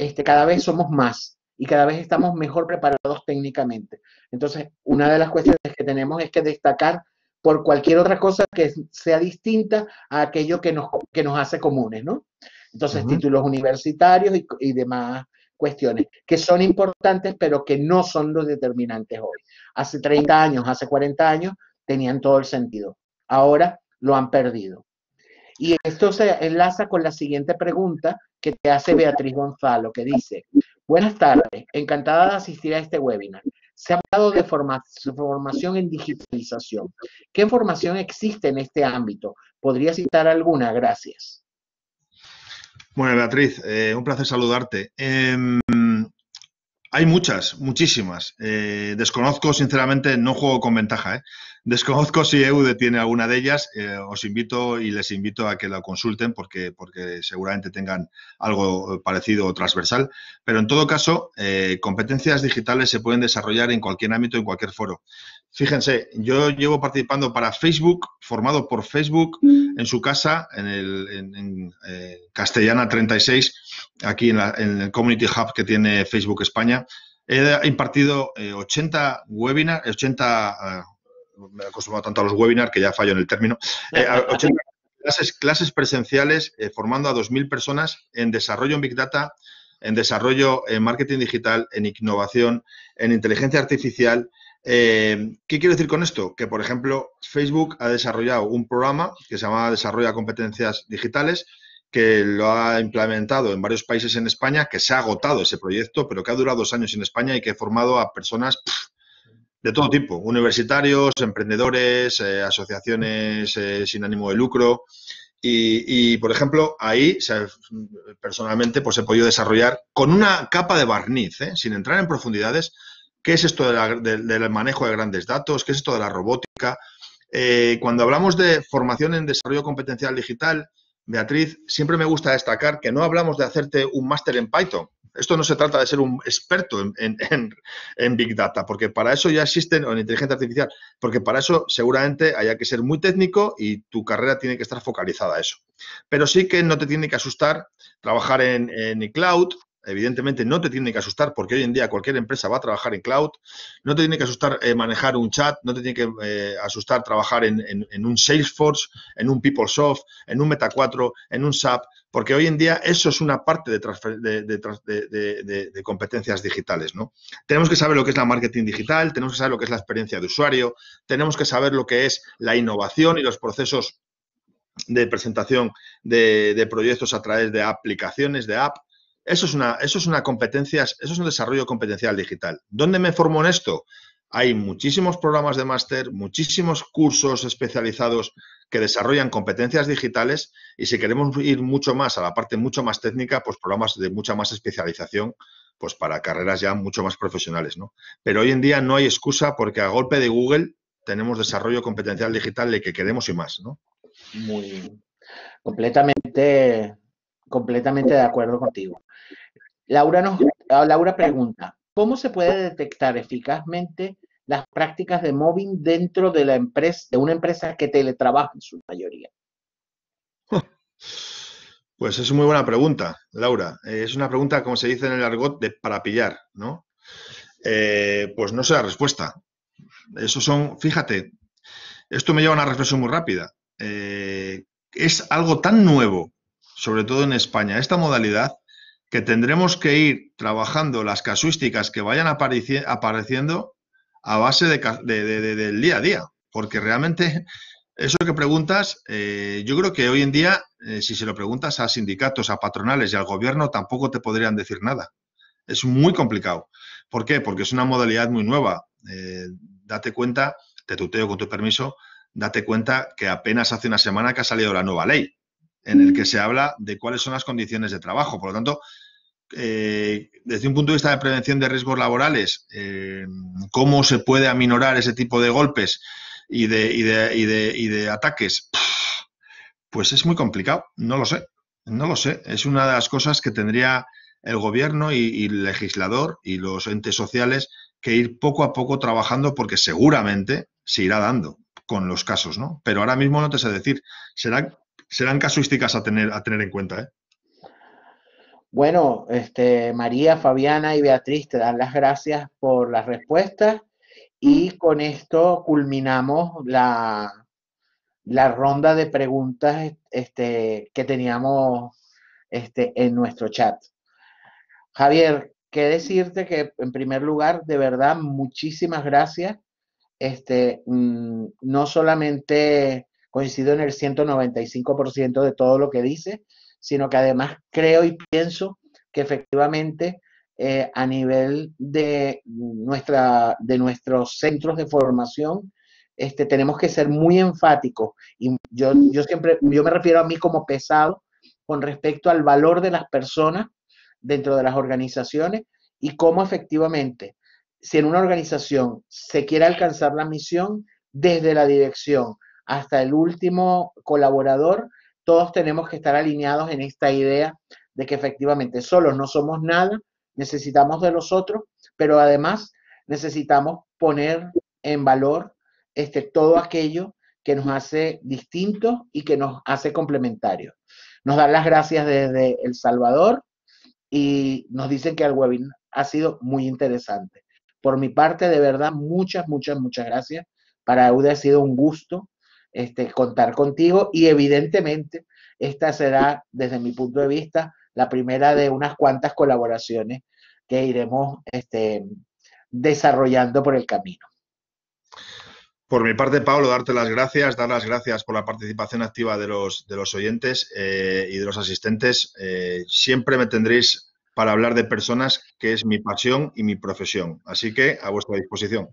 Este, cada vez somos más y cada vez estamos mejor preparados técnicamente. Entonces, una de las cuestiones que tenemos es que destacar por cualquier otra cosa que sea distinta a aquello que nos, nos hace comunes, ¿no? Entonces, títulos universitarios y, y, demás cuestiones que son importantes, pero que no son los determinantes hoy. Hace 30 años, hace 40 años, tenían todo el sentido. Ahora lo han perdido. Y esto se enlaza con la siguiente pregunta, que te hace Beatriz Gonzalo, que dice, buenas tardes, encantada de asistir a este webinar. Se ha hablado de formación en digitalización. ¿Qué formación existe en este ámbito? ¿Podría citar alguna? Gracias. Bueno, Beatriz, eh, un placer saludarte. Em, hay muchas, muchísimas. Eh, desconozco, sinceramente, no juego con ventaja. ¿eh? Desconozco si EUDE tiene alguna de ellas. Eh, os invito y les invito a que la consulten porque, porque seguramente tengan algo parecido o transversal. Pero en todo caso, competencias digitales se pueden desarrollar en cualquier ámbito, en cualquier foro. Fíjense, yo llevo participando para Facebook, formado por Facebook, mm. en su casa, en, el, eh, Castellana 36, aquí en, el Community Hub que tiene Facebook España. He impartido 80 webinars, 80, me he acostumbrado tanto a los webinars que ya fallo en el término, 80 eh, clases, clases, presenciales eh, formando a 2.000 personas en desarrollo en Big Data, en desarrollo en marketing digital, en innovación, en inteligencia artificial eh, ¿Qué quiero decir con esto? Que, por ejemplo, Facebook ha desarrollado un programa que se llama Desarrolla Competencias Digitales, que lo ha implementado en varios países en España, que se ha agotado ese proyecto, pero que ha durado dos años en España y que ha formado a personas de todo tipo, universitarios, emprendedores, eh, asociaciones eh, sin ánimo de lucro. Y, por ejemplo, ahí personalmente pues he podido desarrollar con una capa de barniz, sin entrar en profundidades, ¿Qué es esto del manejo de grandes datos? ¿Qué es esto de la robótica? Eh, cuando hablamos de formación en desarrollo competencial digital, Beatriz, siempre me gusta destacar que no hablamos de hacerte un máster en Python. Esto no se trata de ser un experto en, Big Data, porque para eso ya existen, o en inteligencia artificial, porque para eso seguramente haya que ser muy técnico y tu carrera tiene que estar focalizada a eso. Pero sí que no te tiene que asustar trabajar en, cloud, Evidentemente no te tiene que asustar porque hoy en día cualquier empresa va a trabajar en cloud, no te tiene que asustar eh, manejar un chat, no te tiene que eh, asustar trabajar en, un Salesforce, en un PeopleSoft, en un Meta 4, en un SAP, porque hoy en día eso es una parte de, competencias digitales. ¿no? Tenemos que saber lo que es la marketing digital, tenemos que saber lo que es la experiencia de usuario, tenemos que saber lo que es la innovación y los procesos de presentación de, de, proyectos a través de aplicaciones, de app. Eso es una, eso es una competencia, eso es un desarrollo competencial digital. ¿Dónde me formo en esto? Hay muchísimos programas de máster, muchísimos cursos especializados que desarrollan competencias digitales y si queremos ir mucho más a la parte mucho más técnica, pues programas de mucha más especialización, pues para carreras ya mucho más profesionales, Pero hoy en día no hay excusa porque a golpe de Google tenemos desarrollo competencial digital de que queremos y más, ¿no? Muy completamente completamente de acuerdo contigo. Laura, ah, Laura pregunta, ¿cómo se puede detectar eficazmente las prácticas de mobbing dentro de la empresa, de una empresa que teletrabaja en su mayoría? Pues es muy buena pregunta, Laura. Eh, es una pregunta, como se dice en el argot, de para pillar, ¿no? Eh, pues no sé la respuesta. Eso son, fíjate, esto me lleva a una reflexión muy rápida. Eh, es algo tan nuevo, sobre todo en España, esta modalidad, que tendremos que ir trabajando las casuísticas que vayan apareciendo a base del día a día, porque realmente eso que preguntas, eh, yo creo que hoy en día, eh, si se lo preguntas a sindicatos, a patronales y al gobierno, tampoco te podrían decir nada. Es muy complicado. ¿Por qué? Porque es una modalidad muy nueva. Eh, date cuenta, te tuteo con tu permiso, date cuenta que apenas hace una semana que ha salido la nueva ley en el que se habla de cuáles son las condiciones de trabajo. Por lo tanto, eh, desde un punto de vista de prevención de riesgos laborales, eh, cómo se puede aminorar ese tipo de golpes y de, ataques, pues es muy complicado. No lo sé, no lo sé. Es una de las cosas que tendría el gobierno y, el legislador y los entes sociales que ir poco a poco trabajando porque seguramente se irá dando con los casos, ¿no? Pero ahora mismo no te sé decir, será serán casuísticas a tener, a tener en cuenta. ¿eh? Bueno, este, María, Fabiana y Beatriz, te dan las gracias por las respuestas y con esto culminamos la, la ronda de preguntas este, que teníamos este, en nuestro chat. Javier, qué decirte que en primer lugar, de verdad, muchísimas gracias. Este, mm, no solamente coincido en el 195% de todo lo que dice, sino que además creo y pienso que efectivamente eh, a nivel de, nuestra, de nuestros centros de formación, este, tenemos que ser muy enfáticos. Y yo, siempre, yo me refiero a mí como pesado con respecto al valor de las personas dentro de las organizaciones y cómo efectivamente, si en una organización se quiere alcanzar la misión, desde la dirección, hasta el último colaborador, todos tenemos que estar alineados en esta idea de que efectivamente solos no somos nada, necesitamos de los otros, pero además necesitamos poner en valor este, todo aquello que nos hace distintos y que nos hace complementarios. Nos dan las gracias desde El Salvador y nos dicen que el webinar ha sido muy interesante. Por mi parte, de verdad, muchas, muchas, muchas gracias. Para UDA ha sido un gusto este, contar contigo y evidentemente esta será, desde mi punto de vista, la primera de unas cuantas colaboraciones que iremos este, desarrollando por el camino. Por mi parte, Pablo, darte las gracias, dar las gracias por la participación activa de los, oyentes eh, y de los asistentes. Eh, siempre me tendréis para hablar de personas, que es mi pasión y mi profesión. Así que a vuestra disposición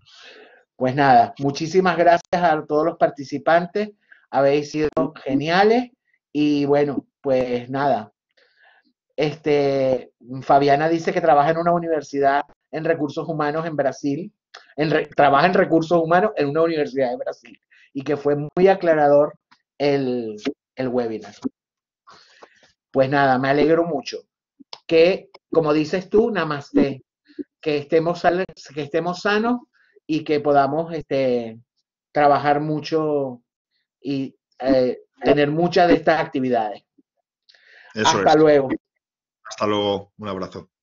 pues nada, muchísimas gracias a todos los participantes, habéis sido geniales y bueno, pues nada. Este, Fabiana dice que trabaja en una universidad en recursos humanos en Brasil, trabaja en recursos humanos en una universidad de Brasil y que fue muy aclarador el, webinar. Pues nada, me alegro mucho que, como dices tú, namaste, que estemos sanos y que podamos este, trabajar mucho y eh, tener muchas de estas actividades. Eso Hasta luego. Hasta luego. Un abrazo.